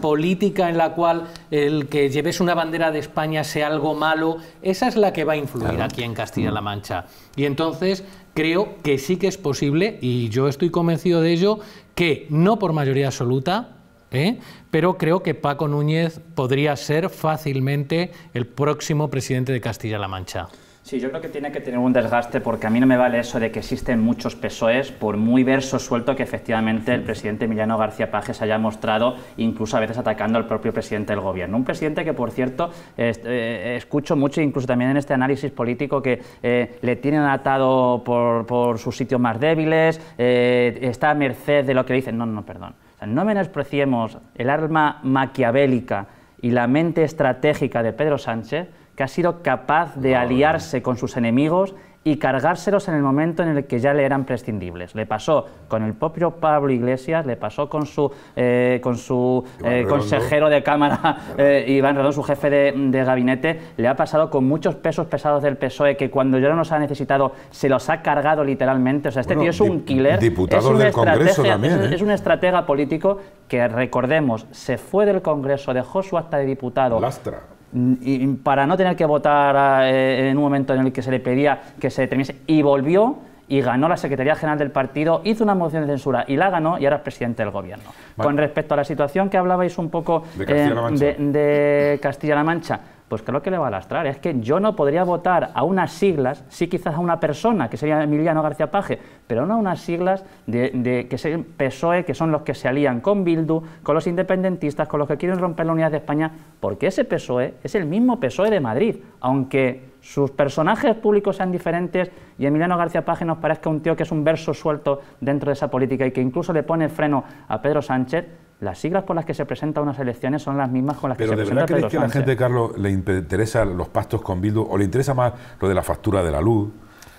política en la cual el que lleves una bandera de España sea algo malo, esa es la que va a influir aquí en Castilla-La mm. Mancha. Y entonces creo que sí que es posible, y yo estoy convencido de ello, que no por mayoría absoluta, ¿eh? pero creo que Paco Núñez podría ser fácilmente el próximo presidente de Castilla-La Mancha. Sí, yo creo que tiene que tener un desgaste porque a mí no me vale eso de que existen muchos PSOEs, por muy verso suelto que efectivamente el presidente Emiliano García Pajes haya mostrado, incluso a veces atacando al propio presidente del gobierno. Un presidente que, por cierto, eh, escucho mucho, incluso también en este análisis político, que eh, le tienen atado por, sus sitios más débiles, está a merced de lo que dicen. No, no, perdón no menospreciemos el arma maquiavélica y la mente estratégica de Pedro Sánchez, que ha sido capaz de aliarse con sus enemigos y cargárselos en el momento en el que ya le eran prescindibles. Le pasó con el propio Pablo Iglesias, le pasó con su, eh, con su eh, consejero de Cámara, eh, Iván Redón, su jefe de, gabinete, le ha pasado con muchos pesos pesados del PSOE que cuando ya no los ha necesitado se los ha cargado literalmente. O sea, este tío es un killer, es del Congreso también, es un estratega político que, recordemos, se fue del Congreso, dejó su acta de diputado. Lastra para no tener que votar ah, eh, en un momento en el que se le pedía que se deteniese y volvió y ganó la Secretaría General del partido, hizo una moción de censura y la ganó y ahora es presidente del gobierno. Con respecto a la situación que hablabais un poco de Castilla-La eh, Mancha, pues creo que le va a lastrar. Es que yo no podría votar a unas siglas, sí quizás a una persona, que sería Emiliano García Page, pero no a unas siglas de, que PSOE, que son los que se alían con Bildu, con los independentistas, con los que quieren romper la unidad de España, porque ese PSOE es el mismo PSOE de Madrid, aunque sus personajes públicos sean diferentes y Emiliano García Paje nos parezca un tío que es un verso suelto dentro de esa política y que incluso le pone freno a Pedro Sánchez, las siglas por las que se presenta unas elecciones son las mismas con las que se presenta Pero de verdad que a la gente, Carlos, le interesa los pactos con Bildu o le interesa más lo de la factura de la luz?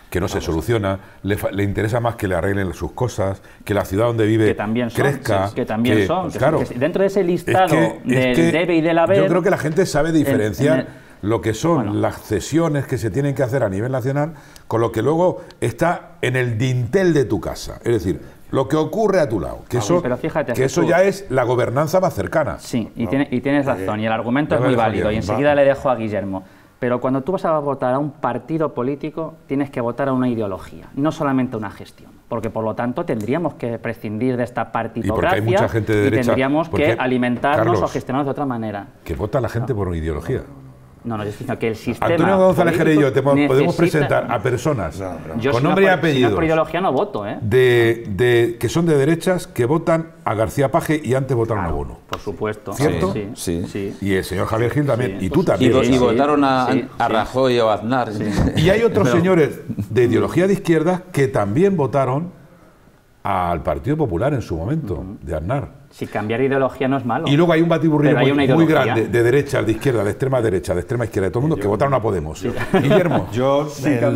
que no se soluciona, le, interesa más que le arreglen sus cosas, que la ciudad donde vive crezca. que también son. dentro de ese listado del debe y del Yo creo que la gente sabe diferenciar... lo que son las cesiones que se tienen que hacer a nivel nacional, con lo que luego está en el dintel de tu casa. Es decir, lo que ocurre a tu lado. Que, ah, eso, que eso ya es la gobernanza más cercana. Sí, y, y tienes razón, y el argumento es muy válido, y enseguida le dejo a Guillermo. Pero cuando tú vas a votar a un partido político, tienes que votar a una ideología, no solamente a una gestión. Porque, por lo tanto, tendríamos que prescindir de esta partidocracia y, mucha gente tendríamos que alimentarnos o gestionarnos de otra manera. Que vota la gente ah. por una ideología. No, no, yo que el sistema. Antonio González te podemos presentar a personas con nombre y apellido. ideología no voto, ¿eh? De, de, que son de derechas que votan a García Paje y antes votaron a Bono. Por supuesto. ¿Cierto? Sí, sí, Y el señor Javier Gil también. y tú también. Y, votaron a, Rajoy o a Aznar. Y hay otros señores de ideología de izquierda que también votaron al Partido Popular en su momento, de Aznar. Si cambiar ideología no es malo. Y luego hay un batiburrillo muy, grande, de derecha, de izquierda, de extrema derecha, de extrema izquierda, de todo el mundo, que votaron a Podemos. Guillermo. Yo, eh,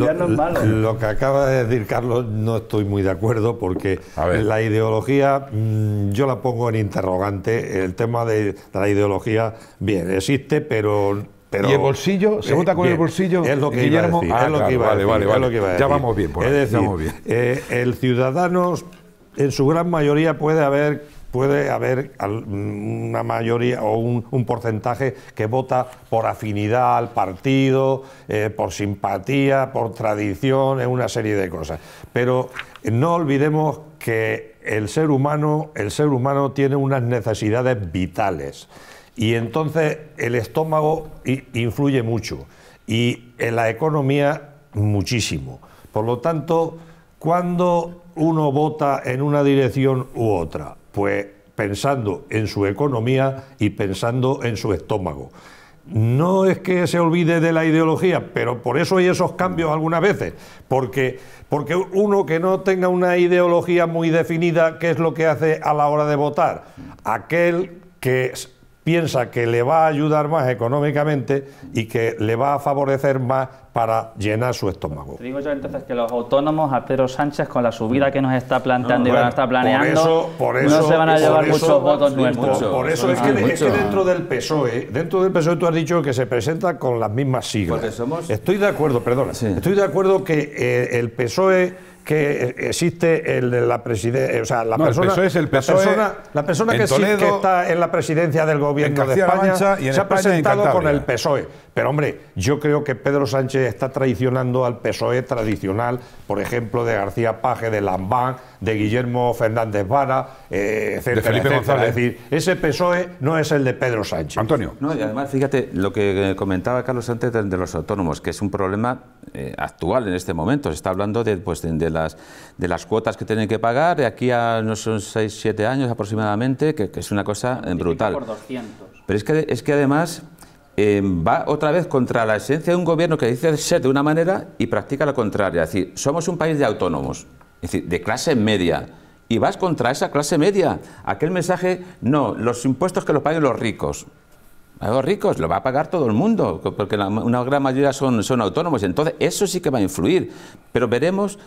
lo, que acaba de decir Carlos, no estoy muy de acuerdo porque la ideología, mm, yo la pongo en interrogante. El tema de, la ideología, bien, existe, pero pero, y el bolsillo, eh, se vota con el bolsillo. Es lo que Guillermo, a lo que vale, vale, Ya vamos bien, por es decir, eh, el ciudadano, en su gran mayoría, puede haber puede haber una mayoría o un, porcentaje que vota por afinidad al partido, eh, por simpatía, por tradición, en una serie de cosas. Pero no olvidemos que el ser humano, el ser humano tiene unas necesidades vitales y entonces el estómago influye mucho y en la economía muchísimo. Por lo tanto, cuando uno vota en una dirección u otra, pues pensando en su economía y pensando en su estómago. No es que se olvide de la ideología, pero por eso hay esos cambios algunas veces, porque, porque uno que no tenga una ideología muy definida, ¿qué es lo que hace a la hora de votar? Aquel que piensa que le va a ayudar más económicamente y que le va a favorecer más para llenar su estómago. Te digo yo entonces que los autónomos a Pedro Sánchez con la subida que nos está planteando y van a estar planeando no se van a llevar muchos votos nuestros. Por, eso es que, dentro del PSOE, dentro del PSOE tú has dicho que se presenta con las mismas siglas. Estoy de acuerdo, perdona. Estoy de acuerdo que eh, el PSOE que existe el de la presidencia, eh, o sea, persona, e es el PSOE, e la persona, que, está en la presidencia del gobierno de España y se ha presentado con el PSOE, pero hombre, yo creo que Pedro Sánchez está traicionando al PSOE tradicional, por ejemplo, de García Paje, de Lambán, de Guillermo Fernández Vara, eh, etc. Es decir, ese PSOE no es el de Pedro Sánchez. Antonio. No, y además, fíjate, lo que eh, comentaba Carlos antes de, los autónomos, que es un problema eh, actual en este momento. Se está hablando de, pues, de, las, de las cuotas que tienen que pagar de aquí a, no son 6, 7 años aproximadamente, que, es una cosa brutal. Por 200. Pero es que, es que además eh, va otra vez contra la esencia de un gobierno que dice ser de una manera y practica la contraria. Es decir, somos un país de autónomos, es decir, de clase media. Y vas contra esa clase media. Aquel mensaje, no, los impuestos que lo paguen los ricos. los ricos lo va a pagar todo el mundo, porque una gran mayoría son autónomos. Entonces, eso sí que va a influir. Pero veremos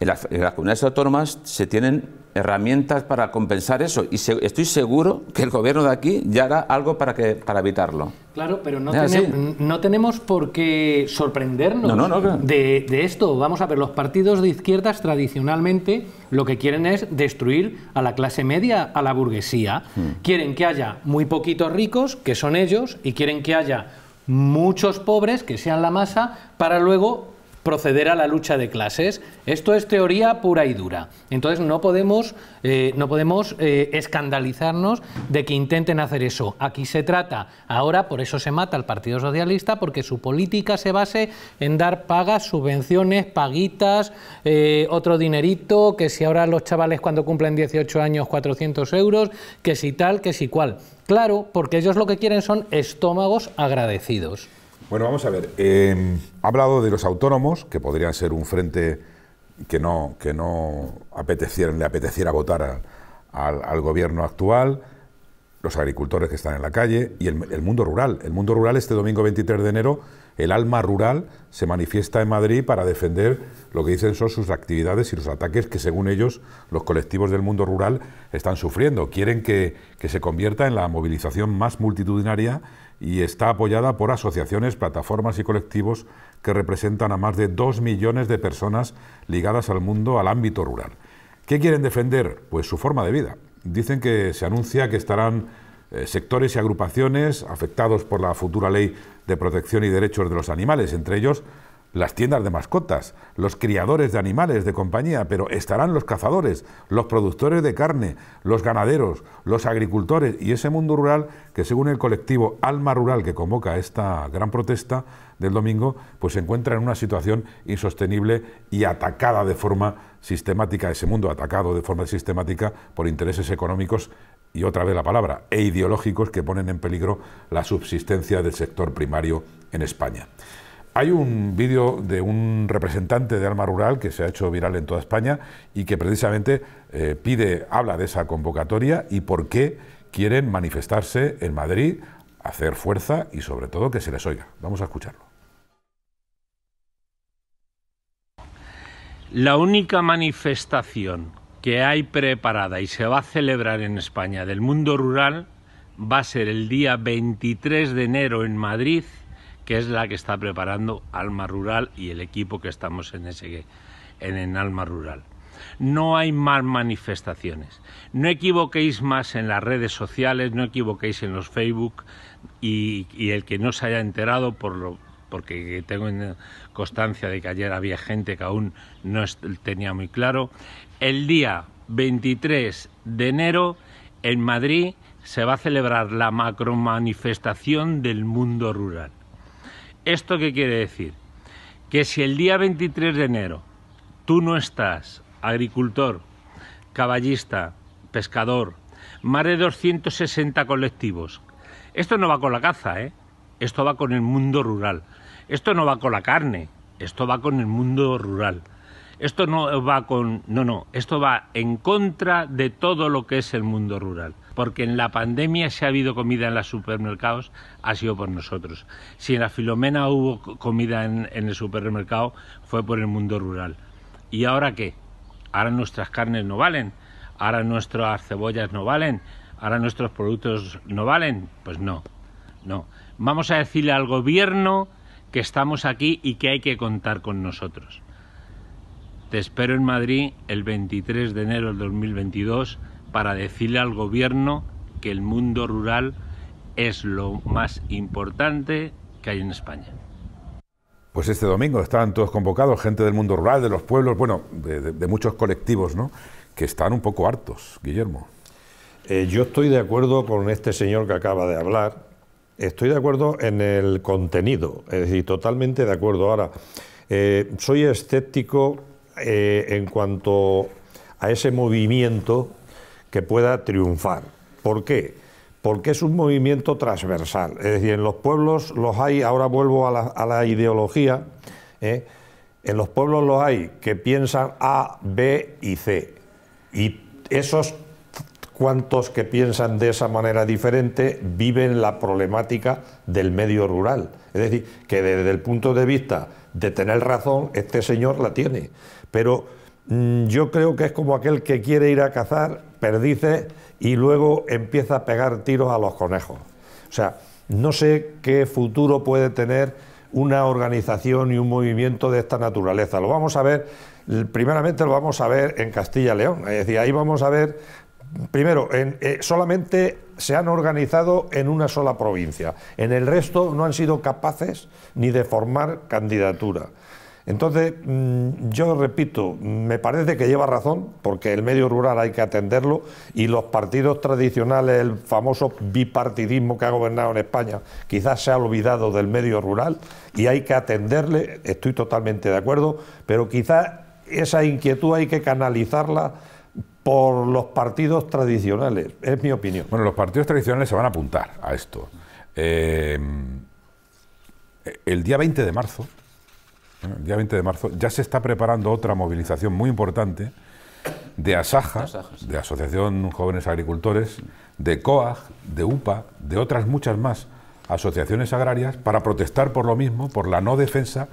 en las, comunidades autónomas se tienen herramientas para compensar eso y estoy seguro que el gobierno de aquí ya hará algo para, que, para evitarlo. Claro, pero no, tenemos, no tenemos por qué sorprendernos de, esto. Vamos a ver, los partidos de izquierdas tradicionalmente lo que quieren es destruir a la clase media, a la burguesía. Hmm. Quieren que haya muy poquitos ricos, que son ellos, y quieren que haya muchos pobres, que sean la masa, para luego proceder a la lucha de clases. Esto es teoría pura y dura. Entonces no podemos, eh, no podemos eh, escandalizarnos de que intenten hacer eso. Aquí se trata, ahora por eso se mata al Partido Socialista, porque su política se base en dar pagas, subvenciones, paguitas, eh, otro dinerito, que si ahora los chavales cuando cumplen 18 años 400 euros, que si tal, que si cual. Claro, porque ellos lo que quieren son estómagos agradecidos. Bueno, vamos a ver. Em, ha hablado de los autónomos, que podrían ser un frente que no, que no apeteciera, le apeteciera votar al, gobierno actual, los agricultores que están en la calle y el, mundo rural. El mundo rural este domingo 23 de enero, el alma rural se manifiesta en Madrid para defender lo que dicen son sus actividades y los ataques que según ellos los colectivos del mundo rural están sufriendo. Quieren que, que se convierta en la movilización más multitudinaria y está apoyada por asociaciones, plataformas y colectivos que representan a más de dos millones de personas ligadas al mundo, al ámbito rural. ¿Qué quieren defender? Pues su forma de vida. Dicen que se anuncia que estarán eh, sectores y agrupaciones afectados por la futura ley de protección y derechos de los animales, entre ellos las tiendas de mascotas, los criadores de animales de compañía, pero estarán los cazadores, los productores de carne, los ganaderos, los agricultores y ese mundo rural que según el colectivo Alma Rural que convoca esta gran protesta del domingo, pues se encuentra en una situación insostenible y atacada de forma sistemática, ese mundo atacado de forma sistemática por intereses económicos y otra vez la palabra, e ideológicos que ponen en peligro la subsistencia del sector primario en España. Hay un vídeo de un representante de Alma Rural que se ha hecho viral en toda España y que precisamente eh, pide, habla de esa convocatoria y por qué quieren manifestarse en Madrid, hacer fuerza y sobre todo que se les oiga. Vamos a escucharlo. La única manifestación que hay preparada y se va a celebrar en España del mundo rural va a ser el día 23 de enero en Madrid que es la que está preparando Alma Rural y el equipo que estamos en ese en, Alma Rural. No hay más manifestaciones. No equivoquéis más en las redes sociales, no equivoquéis en los Facebook y, el que no se haya enterado por lo, porque tengo constancia de que ayer había gente que aún no tenía muy claro. El día 23 de enero en Madrid se va a celebrar la macro manifestación del mundo rural. ¿Esto qué quiere decir? Que si el día 23 de enero tú no estás agricultor, caballista, pescador, más de 260 colectivos, esto no va con la caza, ¿eh? esto va con el mundo rural, esto no va con la carne, esto va con el mundo rural. Esto no va con. No, no. Esto va en contra de todo lo que es el mundo rural. Porque en la pandemia, si ha habido comida en los supermercados, ha sido por nosotros. Si en la Filomena hubo comida en, en el supermercado, fue por el mundo rural. ¿Y ahora qué? Ahora nuestras carnes no valen. Ahora nuestras cebollas no valen. Ahora nuestros productos no valen. Pues no. No. Vamos a decirle al gobierno que estamos aquí y que hay que contar con nosotros. Te espero en Madrid el 23 de enero del 2022 para decirle al gobierno que el mundo rural es lo más importante que hay en España. Pues este domingo estaban todos convocados, gente del mundo rural, de los pueblos, bueno, de, muchos colectivos, ¿no? Que están un poco hartos, Guillermo. Eh, yo estoy de acuerdo con este señor que acaba de hablar. Estoy de acuerdo en el contenido, es decir, totalmente de acuerdo. Ahora, eh, soy escéptico eh, en cuanto a ese movimiento que pueda triunfar. ¿Por qué? Porque es un movimiento transversal. Es decir, en los pueblos los hay, ahora vuelvo a la, ideología, ¿eh? en los pueblos los hay que piensan A, B y C. Y esos cuantos que piensan de esa manera diferente viven la problemática del medio rural. Es decir, que desde el punto de vista de tener razón, este señor la tiene pero mm, yo creo que es como aquel que quiere ir a cazar perdice y luego empieza a pegar tiros a los conejos. O sea, no sé qué futuro puede tener una organización y un movimiento de esta naturaleza. Lo vamos a ver, primeramente lo vamos a ver en Castilla y León, es decir, ahí vamos a ver Primero, eh, solamente se han organizado en una sola provincia. En el resto no han sido capaces ni de formar candidatura. Entonces, mm, yo repito, me parece que lleva razón, porque el medio rural hay que atenderlo y los partidos tradicionales, el famoso bipartidismo que ha gobernado en España, quizás se ha olvidado del medio rural y hay que atenderle, estoy totalmente de acuerdo, pero quizás esa inquietud hay que canalizarla por los partidos tradicionales, es mi opinión. Bueno, los partidos tradicionales se van a apuntar a esto. Eh, el día 20 de marzo el día 20 de marzo, ya se está preparando otra movilización muy importante de ASAJA, de Asociación Jóvenes Agricultores, de COAG, de UPA, de otras muchas más asociaciones agrarias para protestar por lo mismo, por la no defensa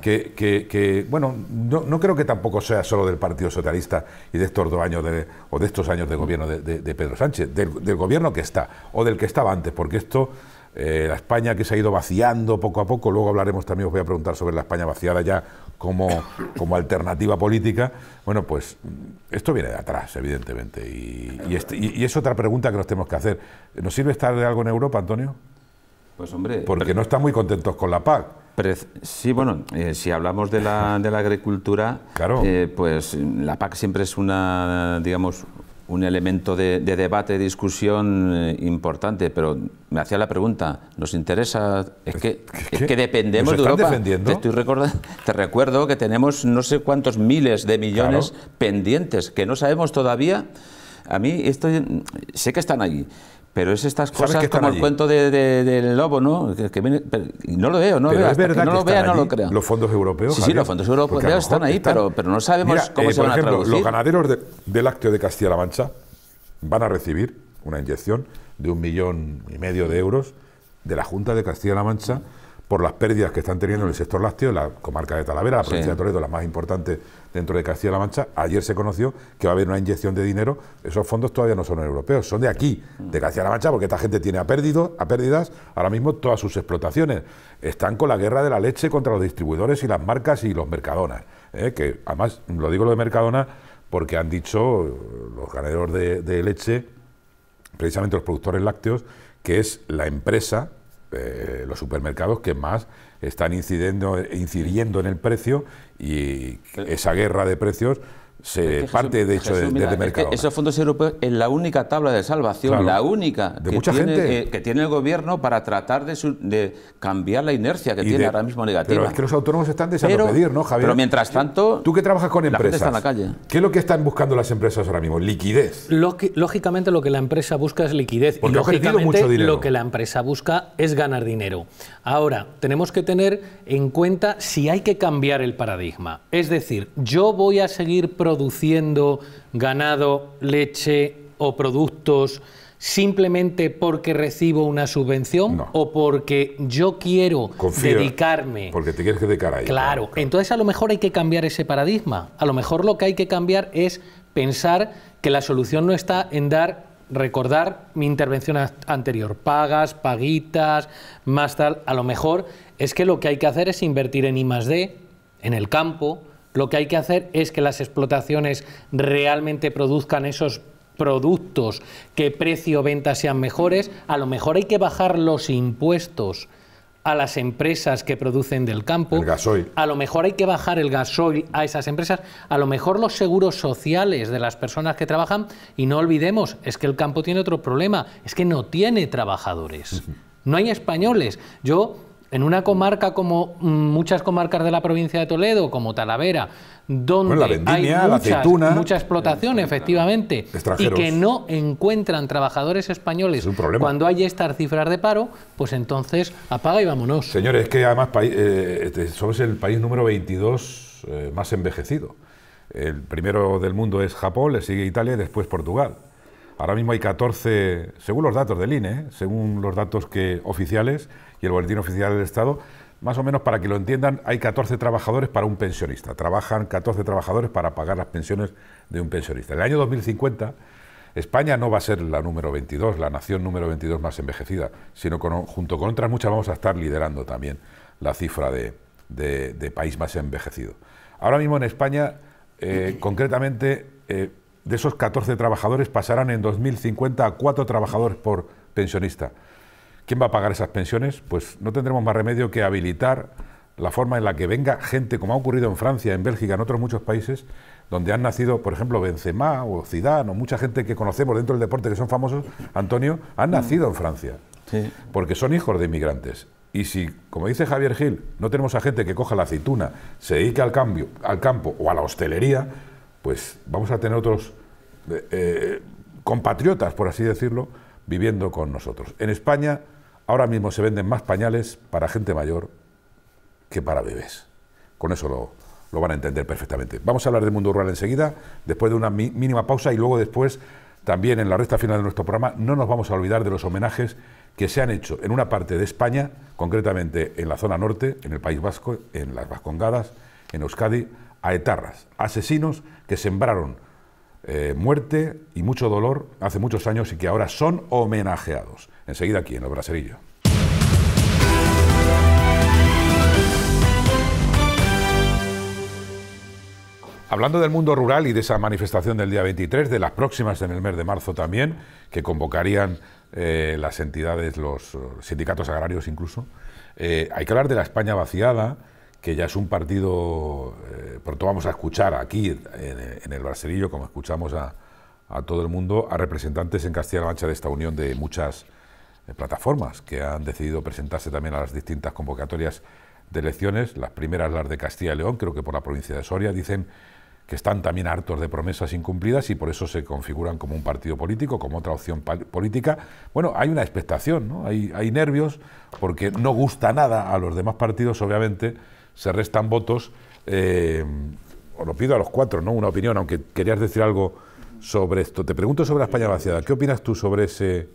que, bueno, no, creo que tampoco sea solo del Partido Socialista y de estos dos años de, o de estos años de gobierno de, Pedro Sánchez, del, del, gobierno que está o del que estaba antes, porque esto eh, la España que se ha ido vaciando poco a poco, luego hablaremos también, os voy a preguntar sobre la España vaciada ya como, como alternativa política, bueno, pues mm, esto viene de atrás, evidentemente, este, y, es otra pregunta que nos tenemos que hacer. ¿Nos sirve estar de algo en Europa, Antonio? Pues hombre... Porque no están muy contentos con la PAC. Sí, bueno, eh, si hablamos de la, de la agricultura, claro. Eh, pues la PAC siempre es una, digamos, un elemento de, debate, de discusión eh, importante, pero me hacía la pregunta, ¿nos interesa? Es pues, que, es que dependemos de Europa. Te, estoy te recuerdo que tenemos no sé cuántos miles de millones pendientes que no sabemos todavía. A mí esto, sé que están allí pero es estas cosas como el cuento del lobo, ¿no? Que, no lo veo, no lo veo. no lo no lo creo. Los fondos europeos. Sí, sí, los fondos europeos están ahí, Pero, no sabemos cómo eh, se van a traducir. Los ganaderos de, del lácteo de Castilla-La Mancha van a recibir una inyección de un millón y medio de euros de la Junta de Castilla-La Mancha por las pérdidas que están teniendo en el sector lácteo, la comarca de Talavera, la provincia de Toledo, la más importante dentro de Castilla-La Mancha. Ayer se conoció que va a haber una inyección de dinero. Esos fondos todavía no son europeos, son de aquí, de Castilla-La Mancha, porque esta gente tiene a, a pérdidas ahora mismo todas sus explotaciones. Están con la guerra de la leche contra los distribuidores y las marcas y los mercadonas. ¿eh? Que además, lo digo lo de mercadona porque han dicho eh, los ganaderos de leche, precisamente los productores lácteos, que es la empresa eh, los supermercados que más están incidiendo, incidiendo en el precio y esa guerra de precios se parte, de hecho, de, esos fondos europeos es la única tabla de salvación, la única que, tiene, eh, que tiene el gobierno para tratar de, cambiar la inercia que tiene ahora mismo negativa. Pero es que los autónomos están deseando pero, pedir, ¿no, Pero mientras tanto. Tú que trabajas con empresas. en la calle. ¿Qué es lo que están buscando las empresas ahora mismo? Liquidez. Lo lógicamente, lo que la empresa busca es liquidez. y lógicamente, lo que la empresa busca es ganar dinero. Ahora, tenemos que tener en cuenta si hay que cambiar el paradigma. Es decir, yo voy a seguir produciendo produciendo ganado, leche o productos simplemente porque recibo una subvención o porque yo quiero dedicarme. Porque te quieres dedicar a Claro. entonces a lo mejor hay que cambiar ese paradigma. A lo mejor lo que hay que cambiar es pensar que la solución no está en dar, recordar mi intervención anterior, pagas, paguitas, más tal. A lo mejor es que lo que hay que hacer es invertir en I, D, en el campo, lo que hay que hacer es que las explotaciones realmente produzcan esos productos, que precio venta sean mejores, a lo mejor hay que bajar los impuestos a las empresas que producen del campo. gasoil. A lo mejor hay que bajar el gasoil a esas empresas. A lo mejor los seguros sociales de las personas que trabajan. Y no olvidemos, es que el campo tiene otro problema, es que no tiene trabajadores. No hay españoles. Yo en una comarca como mm, muchas comarcas de la provincia de Toledo, como Talavera, donde hay mucha explotación, eh, efectivamente, y que no encuentran trabajadores españoles cuando hay estas cifras de paro, pues entonces apaga y vámonos. Señores, es que además eh, este, somos el país número 22 eh, más envejecido. El primero del mundo es Japón, le sigue Italia y después Portugal. Ahora mismo hay 14, según los datos del INE, según los datos que, oficiales, y el Boletín Oficial del Estado, más o menos para que lo entiendan, hay 14 trabajadores para un pensionista. Trabajan 14 trabajadores para pagar las pensiones de un pensionista. En el año 2050, España no va a ser la número 22, la nación número 22 más envejecida, sino junto con otras muchas vamos a estar liderando también la cifra de, país más envejecido. Ahora mismo en España, eh, [CLEARS THROAT] concretamente, eh, de esos 14 trabajadores pasarán en 2050 a 4 trabajadores por pensionista. ¿Quién va a pagar esas pensiones? Pues no tendremos más remedio que habilitar la forma en la que venga gente, como ha ocurrido en Francia, en Bélgica, en otros muchos países, donde han nacido, por ejemplo, Benzema o Zidane o mucha gente que conocemos dentro del deporte que son famosos, Antonio, han nacido en Francia. Porque son hijos de inmigrantes. Y si, como dice Javier Gil, no tenemos a gente que coja la aceituna, se dedique al, cambio, al campo o a la hostelería, pues vamos a tener otros eh, eh, compatriotas, por así decirlo, viviendo con nosotros. En España Ahora mismo se venden más pañales para gente mayor que para bebés. Con eso lo, van a entender perfectamente. Vamos a hablar del mundo rural enseguida, después de una mínima pausa y luego después, también en la recta final de nuestro programa, no nos vamos a olvidar de los homenajes que se han hecho en una parte de España, concretamente en la zona norte, en el País Vasco, en las Vascongadas, en Euskadi, a etarras, asesinos que sembraron eh, muerte y mucho dolor hace muchos años y que ahora son homenajeados. Enseguida aquí, en el Braserillo. Hablando del mundo rural y de esa manifestación del día 23, de las próximas en el mes de marzo también, que convocarían eh, las entidades, los eh, sindicatos agrarios incluso, eh, hay que hablar de la España vaciada, que ya es un partido, por pronto vamos a escuchar aquí en, el Braserillo, como escuchamos a, a, todo el mundo, a representantes en Castilla-La Mancha de esta unión de muchas eh, plataformas que han decidido presentarse también a las distintas convocatorias de elecciones, las primeras las de Castilla y León, creo que por la provincia de Soria, dicen que están también hartos de promesas incumplidas y por eso se configuran como un partido político, como otra opción política. Bueno, hay una expectación, ¿no? hay, hay nervios, porque no gusta nada a los demás partidos, obviamente, se restan votos. Eh, os lo pido a los cuatro, ¿no? Una opinión, aunque querías decir algo sobre esto. Te pregunto sobre la España vaciada. ¿Qué opinas tú sobre ese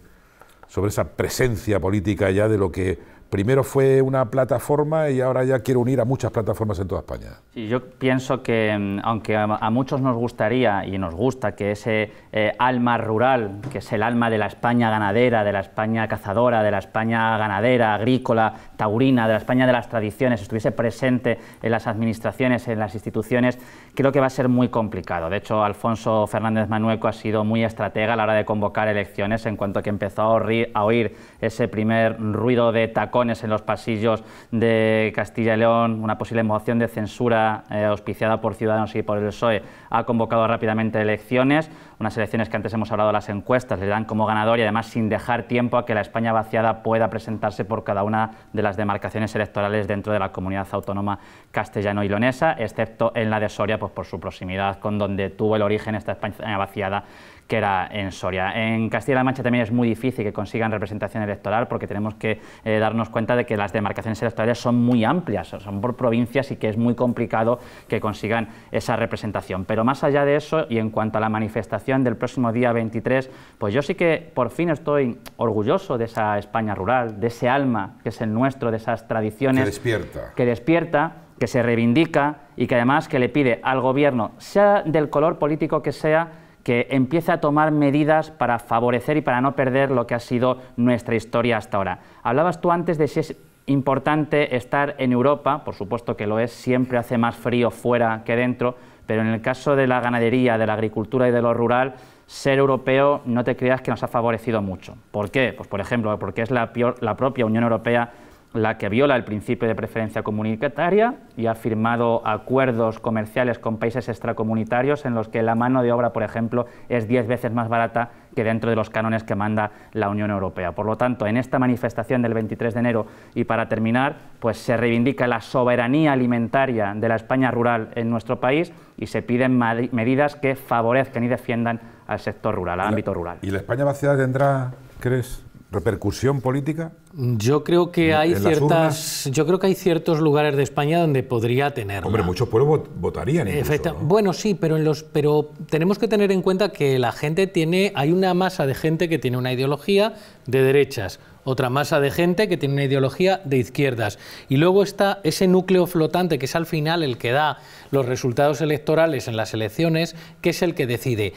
sobre esa presencia política ya de lo que primero fue una plataforma y ahora ya quiero unir a muchas plataformas en toda España. Sí, yo pienso que mm, aunque a muchos nos gustaría y nos gusta que ese eh, alma rural, que es el alma de la España ganadera, de la España cazadora, de la España ganadera, agrícola, taurina, de la España de las tradiciones, estuviese presente en las administraciones, en las instituciones, creo que va a ser muy complicado. De hecho, Alfonso Fernández Manueco ha sido muy estratega a la hora de convocar elecciones en cuanto que empezó a, oír, ese primer ruido de tacón en los pasillos de Castilla y León, una posible moción de censura eh, auspiciada por Ciudadanos y por el PSOE, ha convocado rápidamente elecciones, unas elecciones que antes hemos hablado las encuestas, le dan como ganador y además sin dejar tiempo a que la España vaciada pueda presentarse por cada una de las demarcaciones electorales dentro de la comunidad autónoma castellano-ilonesa, excepto en la de Soria, pues por su proximidad con donde tuvo el origen esta España vaciada que era en Soria. En Castilla-La Mancha también es muy difícil que consigan representación electoral porque tenemos que eh, darnos cuenta de que las demarcaciones electorales son muy amplias, son por provincias y que es muy complicado que consigan esa representación. Pero más allá de eso y en cuanto a la manifestación del próximo día 23, pues yo sí que por fin estoy orgulloso de esa España rural, de ese alma que es el nuestro, de esas tradiciones que despierta, que, despierta, que se reivindica y que además que le pide al gobierno, sea del color político que sea, que empiece a tomar medidas para favorecer y para no perder lo que ha sido nuestra historia hasta ahora. Hablabas tú antes de si es importante estar en Europa, por supuesto que lo es, siempre hace más frío fuera que dentro, pero en el caso de la ganadería, de la agricultura y de lo rural, ser europeo no te creas que nos ha favorecido mucho. ¿Por qué? Pues por ejemplo, porque es la, la propia Unión Europea la que viola el principio de preferencia comunitaria y ha firmado acuerdos comerciales con países extracomunitarios en los que la mano de obra, por ejemplo, es diez veces más barata que dentro de los cánones que manda la Unión Europea. Por lo tanto, en esta manifestación del 23 de enero y para terminar, pues se reivindica la soberanía alimentaria de la España rural en nuestro país y se piden medidas que favorezcan y defiendan al sector rural, al ámbito rural. ¿Y la España vaciada tendrá, crees, repercusión política? Yo creo que hay ciertas, yo creo que hay ciertos lugares de España donde podría tener. Hombre, muchos pueblos votarían. Incluso, Bueno, sí, pero en los, pero tenemos que tener en cuenta que la gente tiene, hay una masa de gente que tiene una ideología de derechas, otra masa de gente que tiene una ideología de izquierdas. Y luego está ese núcleo flotante, que es al final el que da los resultados electorales en las elecciones, que es el que decide.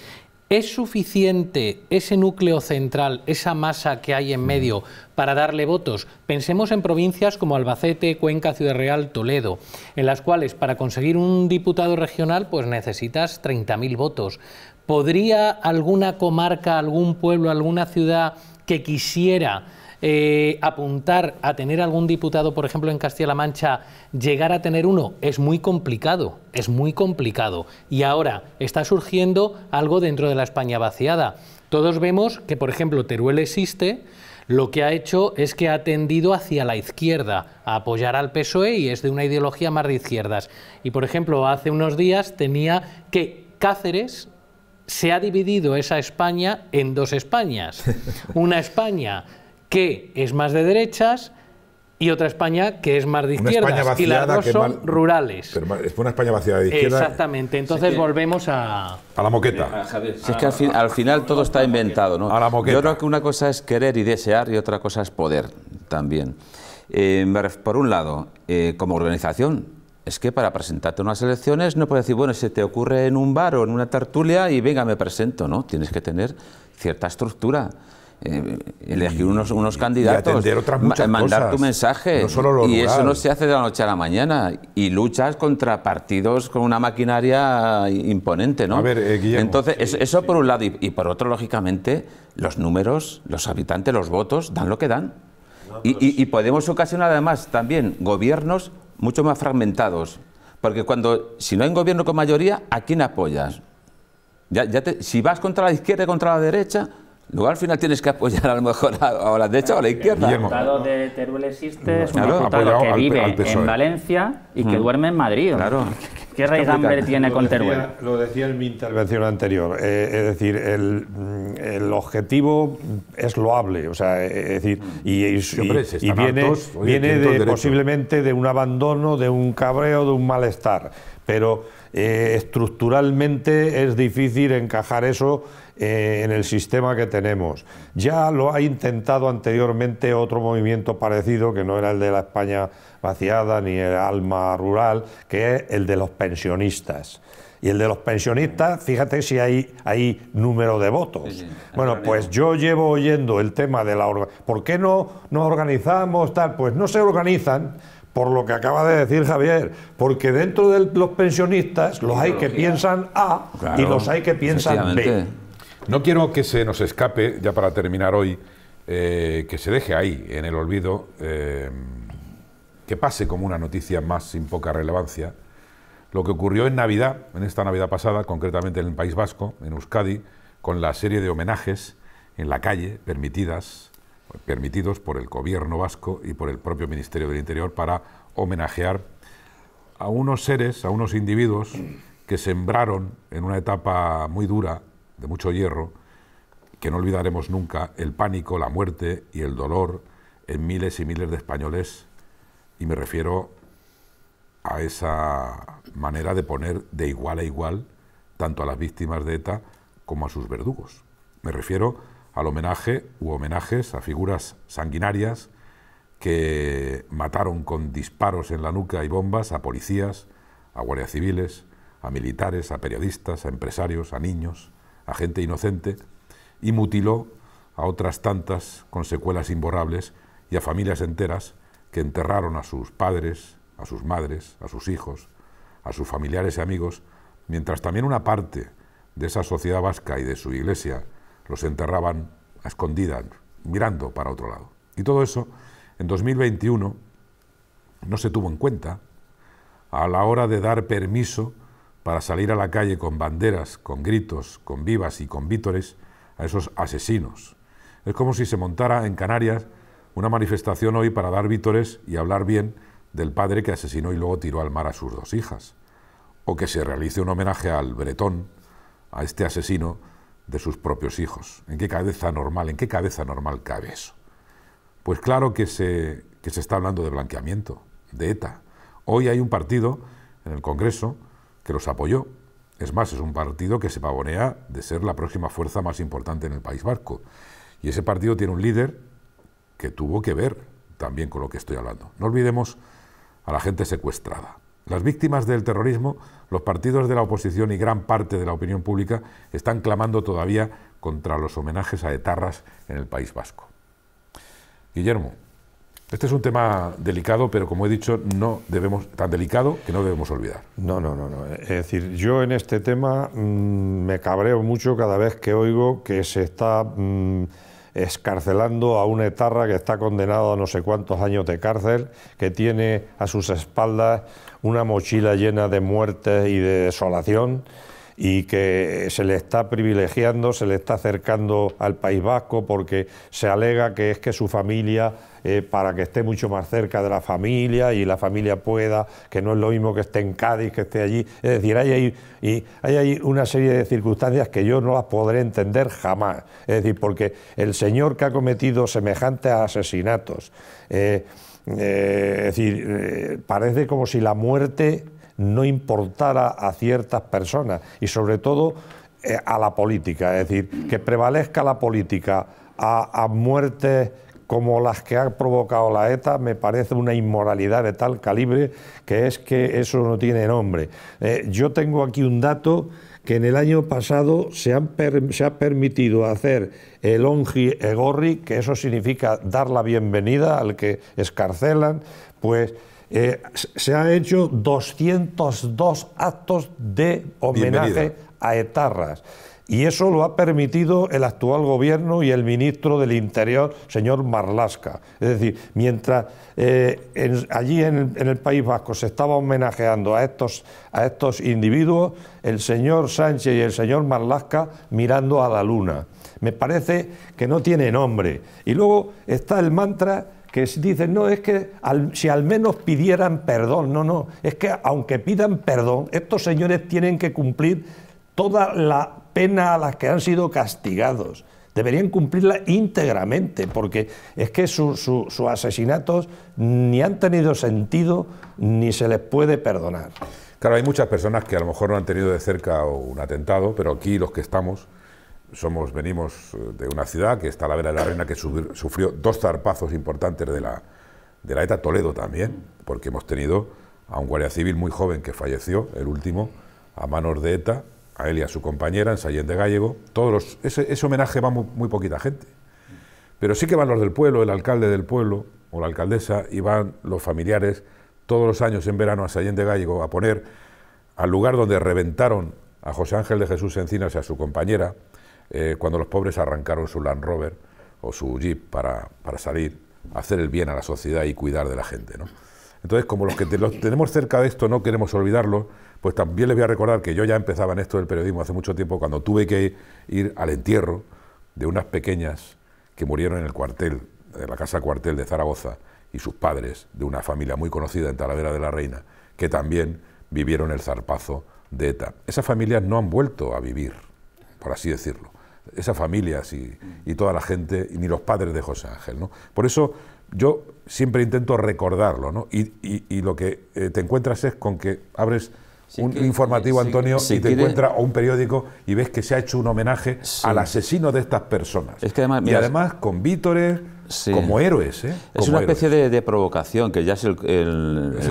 ¿Es suficiente ese núcleo central, esa masa que hay en medio, para darle votos? Pensemos en provincias como Albacete, Cuenca, Ciudad Real, Toledo, en las cuales para conseguir un diputado regional pues necesitas 30.000 votos. ¿Podría alguna comarca, algún pueblo, alguna ciudad que quisiera eh, apuntar a tener algún diputado, por ejemplo, en Castilla-La Mancha, llegar a tener uno, es muy complicado, es muy complicado. Y ahora está surgiendo algo dentro de la España vaciada. Todos vemos que, por ejemplo, Teruel existe, lo que ha hecho es que ha tendido hacia la izquierda, a apoyar al PSOE y es de una ideología más de izquierdas. Y, por ejemplo, hace unos días tenía que Cáceres se ha dividido esa España en dos Españas. [LAUGHS] Una España que es más de derechas y otra España que es más de izquierdas. y las dos son rurales. es una España vaciada de izquierda. Exactamente. Entonces volvemos a... A la moqueta. es que al, final todo está inventado. ¿no? A la moqueta. Yo creo que una cosa es querer y desear y otra cosa es poder también. Eh, por un lado, eh, como organización, es que para presentarte a unas elecciones no puedes decir, bueno, se te ocurre en un bar o en una tertulia y venga, me presento, ¿no? Tienes que tener cierta estructura. Eh, elegir unos, unos candidatos, mandar tu mensaje. y eso no se hace de la noche a la mañana. Y luchas contra partidos con una maquinaria imponente, ¿no? Eh, Entonces, eso por un lado. Y, por otro, lógicamente, los números, los habitantes, los votos, dan lo que dan. y, podemos ocasionar además también gobiernos mucho más fragmentados. Porque cuando, si no hay gobierno con mayoría, ¿a quién apoyas? Ya, si vas contra la izquierda y contra la derecha, Luego al final tienes que apoyar a lo mejor la de hecho a la izquierda. El diputado de Teruel existe, es un claro, que vive en e. Valencia y que mm. duerme en Madrid. Claro. ¿Qué, qué raíz hambre tiene con Teruel? Lo decía en mi intervención anterior. Eh, es decir, el, mm, el, objetivo es loable. O sea, eh, es decir, y, viene, viene posiblemente de un abandono, de un cabreo, de un malestar. Pero eh, estructuralmente es difícil encajar eso eh, en el sistema que tenemos. Ya lo ha intentado anteriormente otro movimiento parecido, que no era el de la España vaciada ni el alma rural, que es el de los pensionistas. Y el de los pensionistas, fíjate si hay, hay número de votos. bueno, pues yo llevo oyendo el tema de la... ¿Por qué no nos organizamos tal? Pues no se organizan por lo que acaba de decir Javier, porque dentro de los pensionistas los hay que piensan A y los hay que piensan B. No quiero que se nos escape, ya para terminar hoy, eh, que se deje ahí, en el olvido, eh, que pase como una noticia más sin poca relevancia, lo que ocurrió en Navidad, en esta Navidad pasada, concretamente en el País Vasco, en Euskadi, con la serie de homenajes en la calle, permitidas, permitidos por el gobierno vasco y por el propio Ministerio del Interior para homenajear a unos seres, a unos individuos que sembraron en una etapa muy dura mucho hierro, que no olvidaremos nunca el pánico, la muerte y el dolor en miles y miles de españoles, y me refiero a esa manera de poner de igual a igual tanto a las víctimas de ETA como a sus verdugos. Me refiero al homenaje u homenajes a figuras sanguinarias que mataron con disparos en la nuca y bombas a policías, a guardias civiles, a militares, a periodistas, a empresarios, a niños a gente inocente y mutiló a otras tantas con secuelas imborrables y a familias enteras que enterraron a sus padres, a sus madres, a sus hijos, a sus familiares y amigos, mientras también una parte de esa sociedad vasca y de su iglesia los enterraban a escondidas, mirando para otro lado. Y todo eso, en 2021, no se tuvo en cuenta a la hora de dar permiso para salir a la calle con banderas, con gritos, con vivas y con vítores a esos asesinos. Es como si se montara en Canarias una manifestación hoy para dar vítores y hablar bien del padre que asesinó y luego tiró al mar a sus dos hijas. O que se realice un homenaje al bretón, a este asesino de sus propios hijos. ¿En qué cabeza normal, en qué cabeza normal cabe eso? Pues claro que se, que se está hablando de blanqueamiento, de ETA. Hoy hay un partido en el Congreso que los apoyó. Es más, es un partido que se pavonea de ser la próxima fuerza más importante en el País Vasco. Y ese partido tiene un líder que tuvo que ver también con lo que estoy hablando. No olvidemos a la gente secuestrada. Las víctimas del terrorismo, los partidos de la oposición y gran parte de la opinión pública están clamando todavía contra los homenajes a etarras en el País Vasco. Guillermo, este es un tema delicado, pero como he dicho, no debemos tan delicado que no debemos olvidar. No, no, no, no. Es decir, yo en este tema mm, me cabreo mucho cada vez que oigo que se está mm, escarcelando a una etarra que está condenado a no sé cuántos años de cárcel, que tiene a sus espaldas una mochila llena de muertes y de desolación y que se le está privilegiando, se le está acercando al País Vasco porque se alega que es que su familia, eh, para que esté mucho más cerca de la familia y la familia pueda, que no es lo mismo que esté en Cádiz, que esté allí. Es decir, hay ahí, y hay una serie de circunstancias que yo no las podré entender jamás. Es decir, porque el señor que ha cometido semejantes asesinatos, eh, eh, es decir, parece como si la muerte no importara a ciertas personas y sobre todo eh, a la política, es decir, que prevalezca la política a, muertes como las que ha provocado la ETA me parece una inmoralidad de tal calibre que es que eso no tiene nombre. Eh, yo tengo aquí un dato que en el año pasado se, han se ha permitido hacer el ongi egorri, que eso significa dar la bienvenida al que escarcelan, pues eh, se han hecho 202 actos de homenaje a etarras. Y eso lo ha permitido el actual gobierno y el ministro del Interior, señor Marlasca. Es decir, mientras eh, allí en, el País Vasco se estaba homenajeando a estos, a estos individuos, el señor Sánchez y el señor Marlasca mirando a la luna. Me parece que no tiene nombre. Y luego está el mantra que dicen, no, es que si al menos pidieran perdón, no, no, es que aunque pidan perdón, estos señores tienen que cumplir toda la pena a las que han sido castigados. Deberían cumplirla íntegramente, porque es que sus asesinatos ni han tenido sentido ni se les puede perdonar. Claro, hay muchas personas que a lo mejor no han tenido de cerca un atentado, pero aquí los que estamos, somos, venimos eh, de una ciudad que está a la vera de la reina, que sufrió dos zarpazos importantes de la, ETA, Toledo también, porque hemos tenido a un guardia civil muy joven que falleció, el último, a manos de ETA, a él y a su compañera, en Sallén de Gallego. Todos ese, homenaje va muy, poquita gente. Pero sí que van los del pueblo, el alcalde del pueblo o la alcaldesa, y van los familiares todos los años en verano a Sallén de Gallego a poner al lugar donde reventaron a José Ángel de Jesús Encinas y a su compañera, eh, cuando los pobres arrancaron su Land Rover o su Jeep para, salir, a hacer el bien a la sociedad y cuidar de la gente. ¿no? Entonces, como los que tenemos cerca de esto no queremos olvidarlo, pues también les voy a recordar que yo ya empezaba en esto del periodismo hace mucho tiempo, cuando tuve que ir al entierro de unas pequeñas que murieron en el cuartel, en la casa cuartel de Zaragoza, y sus padres, de una familia muy conocida en Talavera de la Reina, que también vivieron el zarpazo de ETA. Esas familias no han vuelto a vivir, por así decirlo esas familias y, toda la gente, y ni los padres de José Ángel. Por eso yo siempre intento recordarlo, ¿no? y, lo que eh, te encuentras es con que abres un informativo, Antonio, y te encuentras o un periódico y ves que se ha hecho un homenaje al asesino de estas personas. y además con vítores como héroes. ¿eh? es una especie de, provocación, que ya es el,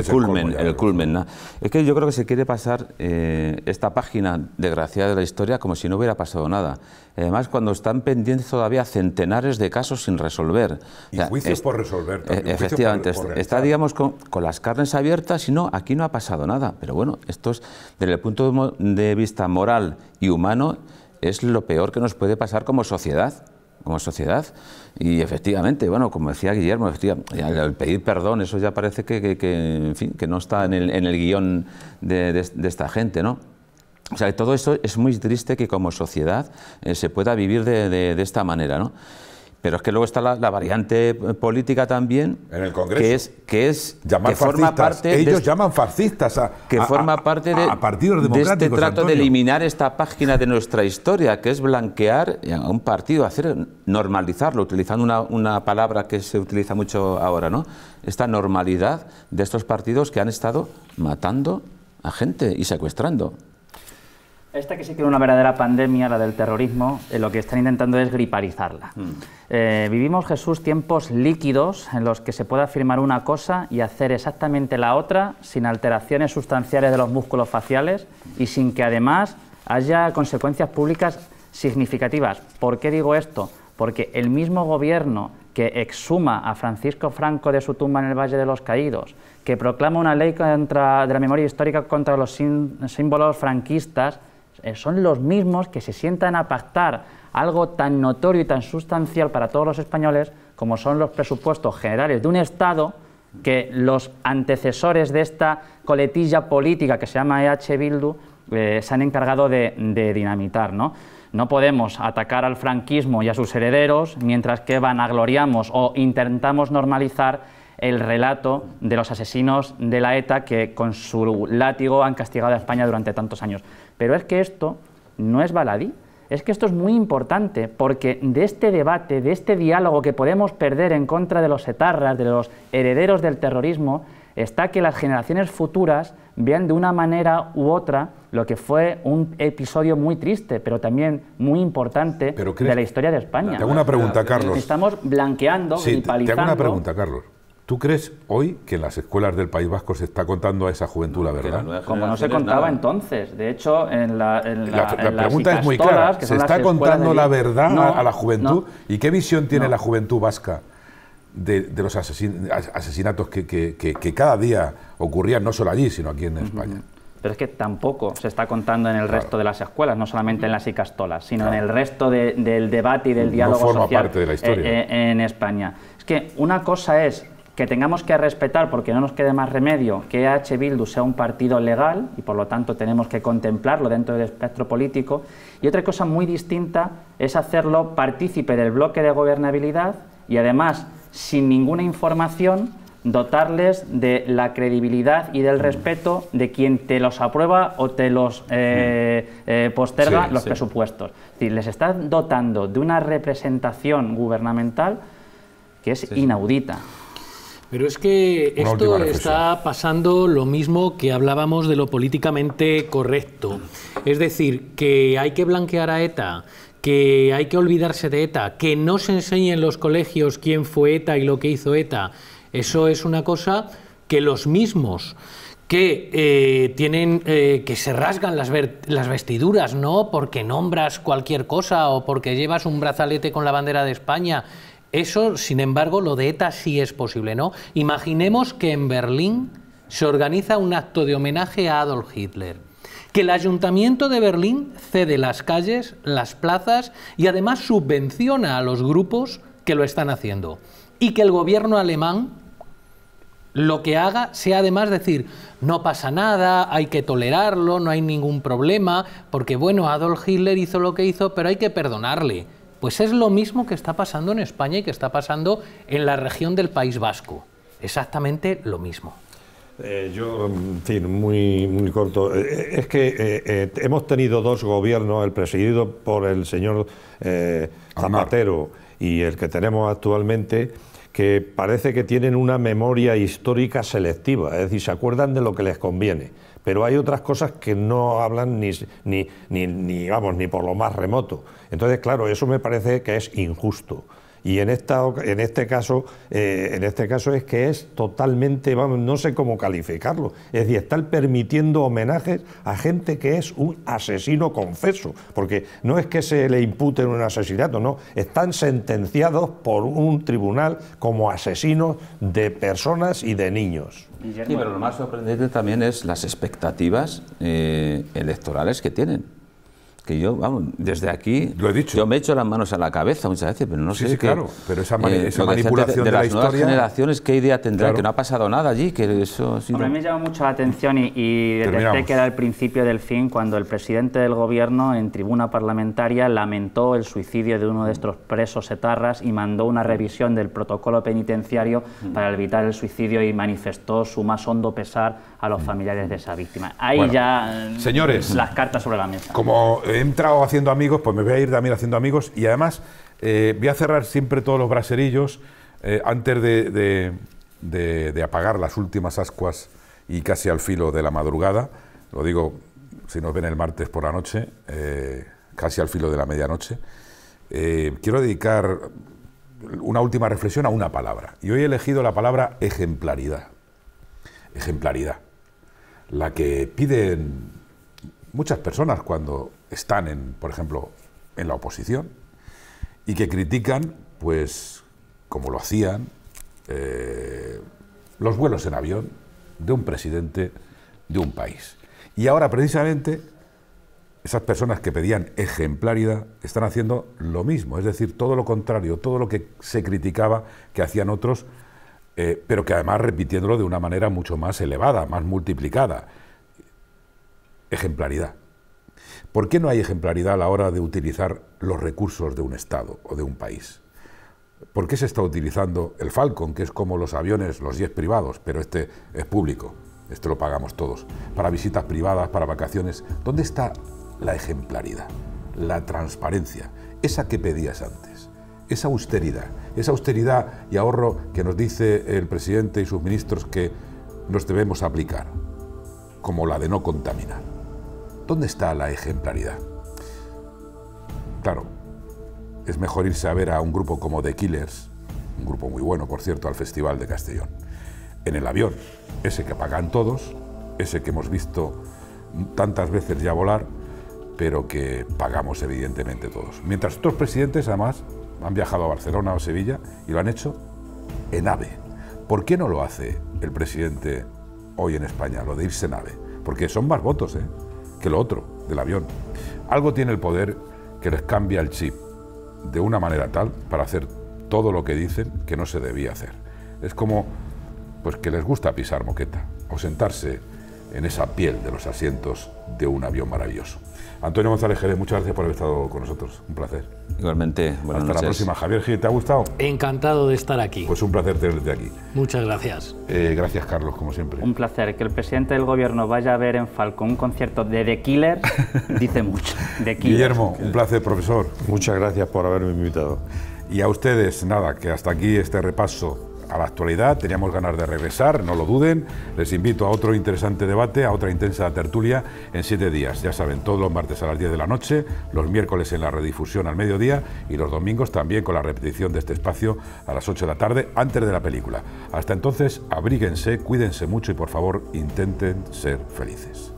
culmen. El, culmen Es que yo creo que se quiere pasar eh, esta página de gracia de la historia como si no hubiera pasado nada. Además, cuando están pendientes todavía centenares de casos sin resolver. Y eh, juicios por resolver Efectivamente, está, digamos, con, las carnes abiertas y no, aquí no ha pasado nada. Pero bueno, esto es, desde el punto de vista moral y humano, es lo peor que nos puede pasar como sociedad. Como sociedad. Y efectivamente, bueno, como decía Guillermo, el pedir perdón, eso ya parece que, que, en fin, que no está en el, en el guión de, de, esta gente, ¿no? O sea, todo eso es muy triste que como sociedad eh, se pueda vivir de, de esta manera, ¿no? Pero es que luego está la, variante política también. el Que es. Que, es, que forma parte. Ellos de, este- llaman fascistas Que forma parte de. A partidos de este trato de eliminar esta página de nuestra historia, que es blanquear a un partido, hacer normalizarlo, utilizando una, una palabra que se utiliza mucho ahora, ¿no? Esta normalidad de estos partidos que han estado matando a gente y secuestrando. Esta que sí que es una verdadera pandemia, la del terrorismo, eh, lo que están intentando es griparizarla. Mm. Eh, vivimos, Jesús, tiempos líquidos en los que se puede afirmar una cosa y hacer exactamente la otra sin alteraciones sustanciales de los músculos faciales y sin que además haya consecuencias públicas significativas. ¿Por qué digo esto? Porque el mismo gobierno que exhuma a Francisco Franco de su tumba en el Valle de los Caídos, que proclama una ley contra, de la memoria histórica contra los símbolos franquistas, eh, son los mismos que se sientan a pactar algo tan notorio y tan sustancial para todos los españoles como son los presupuestos generales de un Estado que los antecesores de esta coletilla política que se llama e EH Bildu se han encargado de, dinamitar. ¿no? no podemos atacar al franquismo y a sus herederos mientras que vanagloriamos o intentamos normalizar el relato de los asesinos de la ETA que con su látigo han castigado a España durante tantos años. Pero es que esto no es baladí, es que esto es muy importante porque de este debate, de este diálogo que podemos perder en contra de los etarras, de los herederos del terrorismo, está que las generaciones futuras vean de una manera u otra lo que fue un episodio muy triste, pero también muy importante de la historia de España. Te hago una pregunta, Carlos. Estamos blanqueando sí, Te hago una pregunta, Carlos. ¿Tú crees hoy que en las escuelas del País Vasco se está contando a esa juventud la verdad? Como no se contaba entonces. De hecho, en la. En la, pregunta es muy clara. ¿Se está contando la verdad a, la juventud? ¿Y qué visión tiene la juventud vasca? De, los asesinatos que, cada día ocurrían, no solo allí, sino aquí en España. Pero es que tampoco se está contando en el resto de las escuelas, no solamente en las icastolas, sino en el resto del debate y del diálogo social e, e, en España. Es que una cosa es que tengamos que respetar, porque no nos quede más remedio, que H. Bildu sea un partido legal y por lo tanto tenemos que contemplarlo dentro del espectro político. Y otra cosa muy distinta es hacerlo partícipe del bloque de gobernabilidad y además, sin ninguna información, dotarles de la credibilidad y del respeto de quien te los aprueba o te los eh, mm. eh, posterga los presupuestos. Es decir, les estás dotando de una representación gubernamental que es inaudita. Pero es que esto está pasando lo mismo que hablábamos de lo políticamente correcto. Es decir, que hay que blanquear a ETA, que hay que olvidarse de ETA, que no se enseñe en los colegios quién fue ETA y lo que hizo ETA. Eso es una cosa que los mismos que eh, tienen eh, que se rasgan las, las, vestiduras, ¿no? Porque nombras cualquier cosa o porque llevas un brazalete con la bandera de España eso, sin embargo, lo de ETA sí es posible, ¿no? Imaginemos que en Berlín se organiza un acto de homenaje a Adolf Hitler, que el ayuntamiento de Berlín cede las calles, las plazas y además subvenciona a los grupos que lo están haciendo, y que el gobierno alemán lo que haga sea además decir, no pasa nada, hay que tolerarlo, no hay ningún problema, porque bueno, Adolf Hitler hizo lo que hizo, pero hay que perdonarle pues es lo mismo que está pasando en España y que está pasando en la región del País Vasco. Exactamente lo mismo. Eh, yo, en fin, muy, corto. Eh, eh, es que hemos tenido dos gobiernos, el presidido por el señor Zapatero y el que tenemos actualmente, que parece que tienen una memoria histórica selectiva, es decir, se acuerdan de lo que les conviene pero hay otras cosas que no hablan ni, ni, ni, vamos, ni por lo más remoto. Entonces, claro, eso me parece que es injusto. Y en, esta, en, este caso, eh, en este caso es que es totalmente, vamos, no sé cómo calificarlo. Es decir, estar permitiendo homenajes a gente que es un asesino confeso, porque no es que se le imputen un asesinato, no, están sentenciados por un tribunal como asesinos de personas y de niños. Y pero lo más sorprendente también es las expectativas eh, electorales que tienen que yo, vamos, desde aquí, lo he dicho. yo me hecho las manos a la cabeza muchas veces, pero no sé sí, claro, pero esa, eh, manipulación de, las generaciones, ¿qué idea tendrá? Que no ha pasado nada allí, que eso... Sí, me llama mucho la atención y, desde que era el principio del fin cuando el presidente del gobierno en tribuna parlamentaria lamentó el suicidio de uno de estos presos etarras y mandó una revisión del protocolo penitenciario mm. para evitar el suicidio y manifestó su más hondo pesar a los mm. familiares de esa víctima. Ahí ya... Señores... Las cartas sobre la mesa. Como... Eh, he entrado haciendo amigos, pues me voy a ir también haciendo amigos y además eh, voy a cerrar siempre todos los braserillos eh, antes de, apagar las últimas ascuas y casi al filo de la madrugada. Lo digo, si nos ven el martes por la noche, eh, casi al filo de la medianoche. quiero dedicar una última reflexión a una palabra. Y hoy he elegido la palabra ejemplaridad. Ejemplaridad. La que piden muchas personas cuando están, en, por ejemplo, en la oposición y que critican, pues, como lo hacían, eh, los vuelos en avión de un presidente de un país. Y ahora, precisamente, esas personas que pedían ejemplaridad están haciendo lo mismo, es decir, todo lo contrario, todo lo que se criticaba que hacían otros, eh, pero que además repitiéndolo de una manera mucho más elevada, más multiplicada. Ejemplaridad. ¿Por qué no hay ejemplaridad a la hora de utilizar los recursos de un Estado o de un país? ¿Por qué se está utilizando el Falcon, que es como los aviones, los 10 privados, pero este es público, este lo pagamos todos, para visitas privadas, para vacaciones? ¿Dónde está la ejemplaridad, la transparencia, esa que pedías antes, esa austeridad, esa austeridad y ahorro que nos dice el presidente y sus ministros que nos debemos aplicar, como la de no contaminar? ¿Dónde está la ejemplaridad? Claro, es mejor irse a ver a un grupo como The Killers, un grupo muy bueno, por cierto, al Festival de Castellón. En el avión, ese que pagan todos, ese que hemos visto tantas veces ya volar, pero que pagamos evidentemente todos. Mientras otros presidentes, además, han viajado a Barcelona o Sevilla y lo han hecho en AVE. ¿Por qué no lo hace el presidente hoy en España, lo de irse en AVE? Porque son más votos, ¿eh? que lo otro, del avión. Algo tiene el poder que les cambia el chip de una manera tal para hacer todo lo que dicen que no se debía hacer. Es como pues que les gusta pisar moqueta o sentarse en esa piel de los asientos de un avión maravilloso. Antonio González Jerez, muchas gracias por haber estado con nosotros. Un placer. Igualmente, buenas Hasta la próxima. Javier Gil, ¿te ha gustado? Encantado de estar aquí. Pues un placer tenerte aquí. Muchas gracias. Eh, gracias, Carlos, como siempre. Un placer. Que el presidente del gobierno vaya a ver en Falcón un concierto de The Killer [LAUGHS] dice mucho. Guillermo, un placer, profesor. Muchas gracias por haberme invitado. Y a ustedes, nada, que hasta aquí este repaso a la actualidad, teníamos ganas de regresar, no lo duden. Les invito a otro interesante debate, a otra intensa tertulia en siete días. Ya saben, todos los martes a las 10 de la noche, los miércoles en la redifusión al mediodía y los domingos también con la repetición de este espacio a las 8 de la tarde antes de la película. Hasta entonces, abríguense, cuídense mucho y por favor intenten ser felices.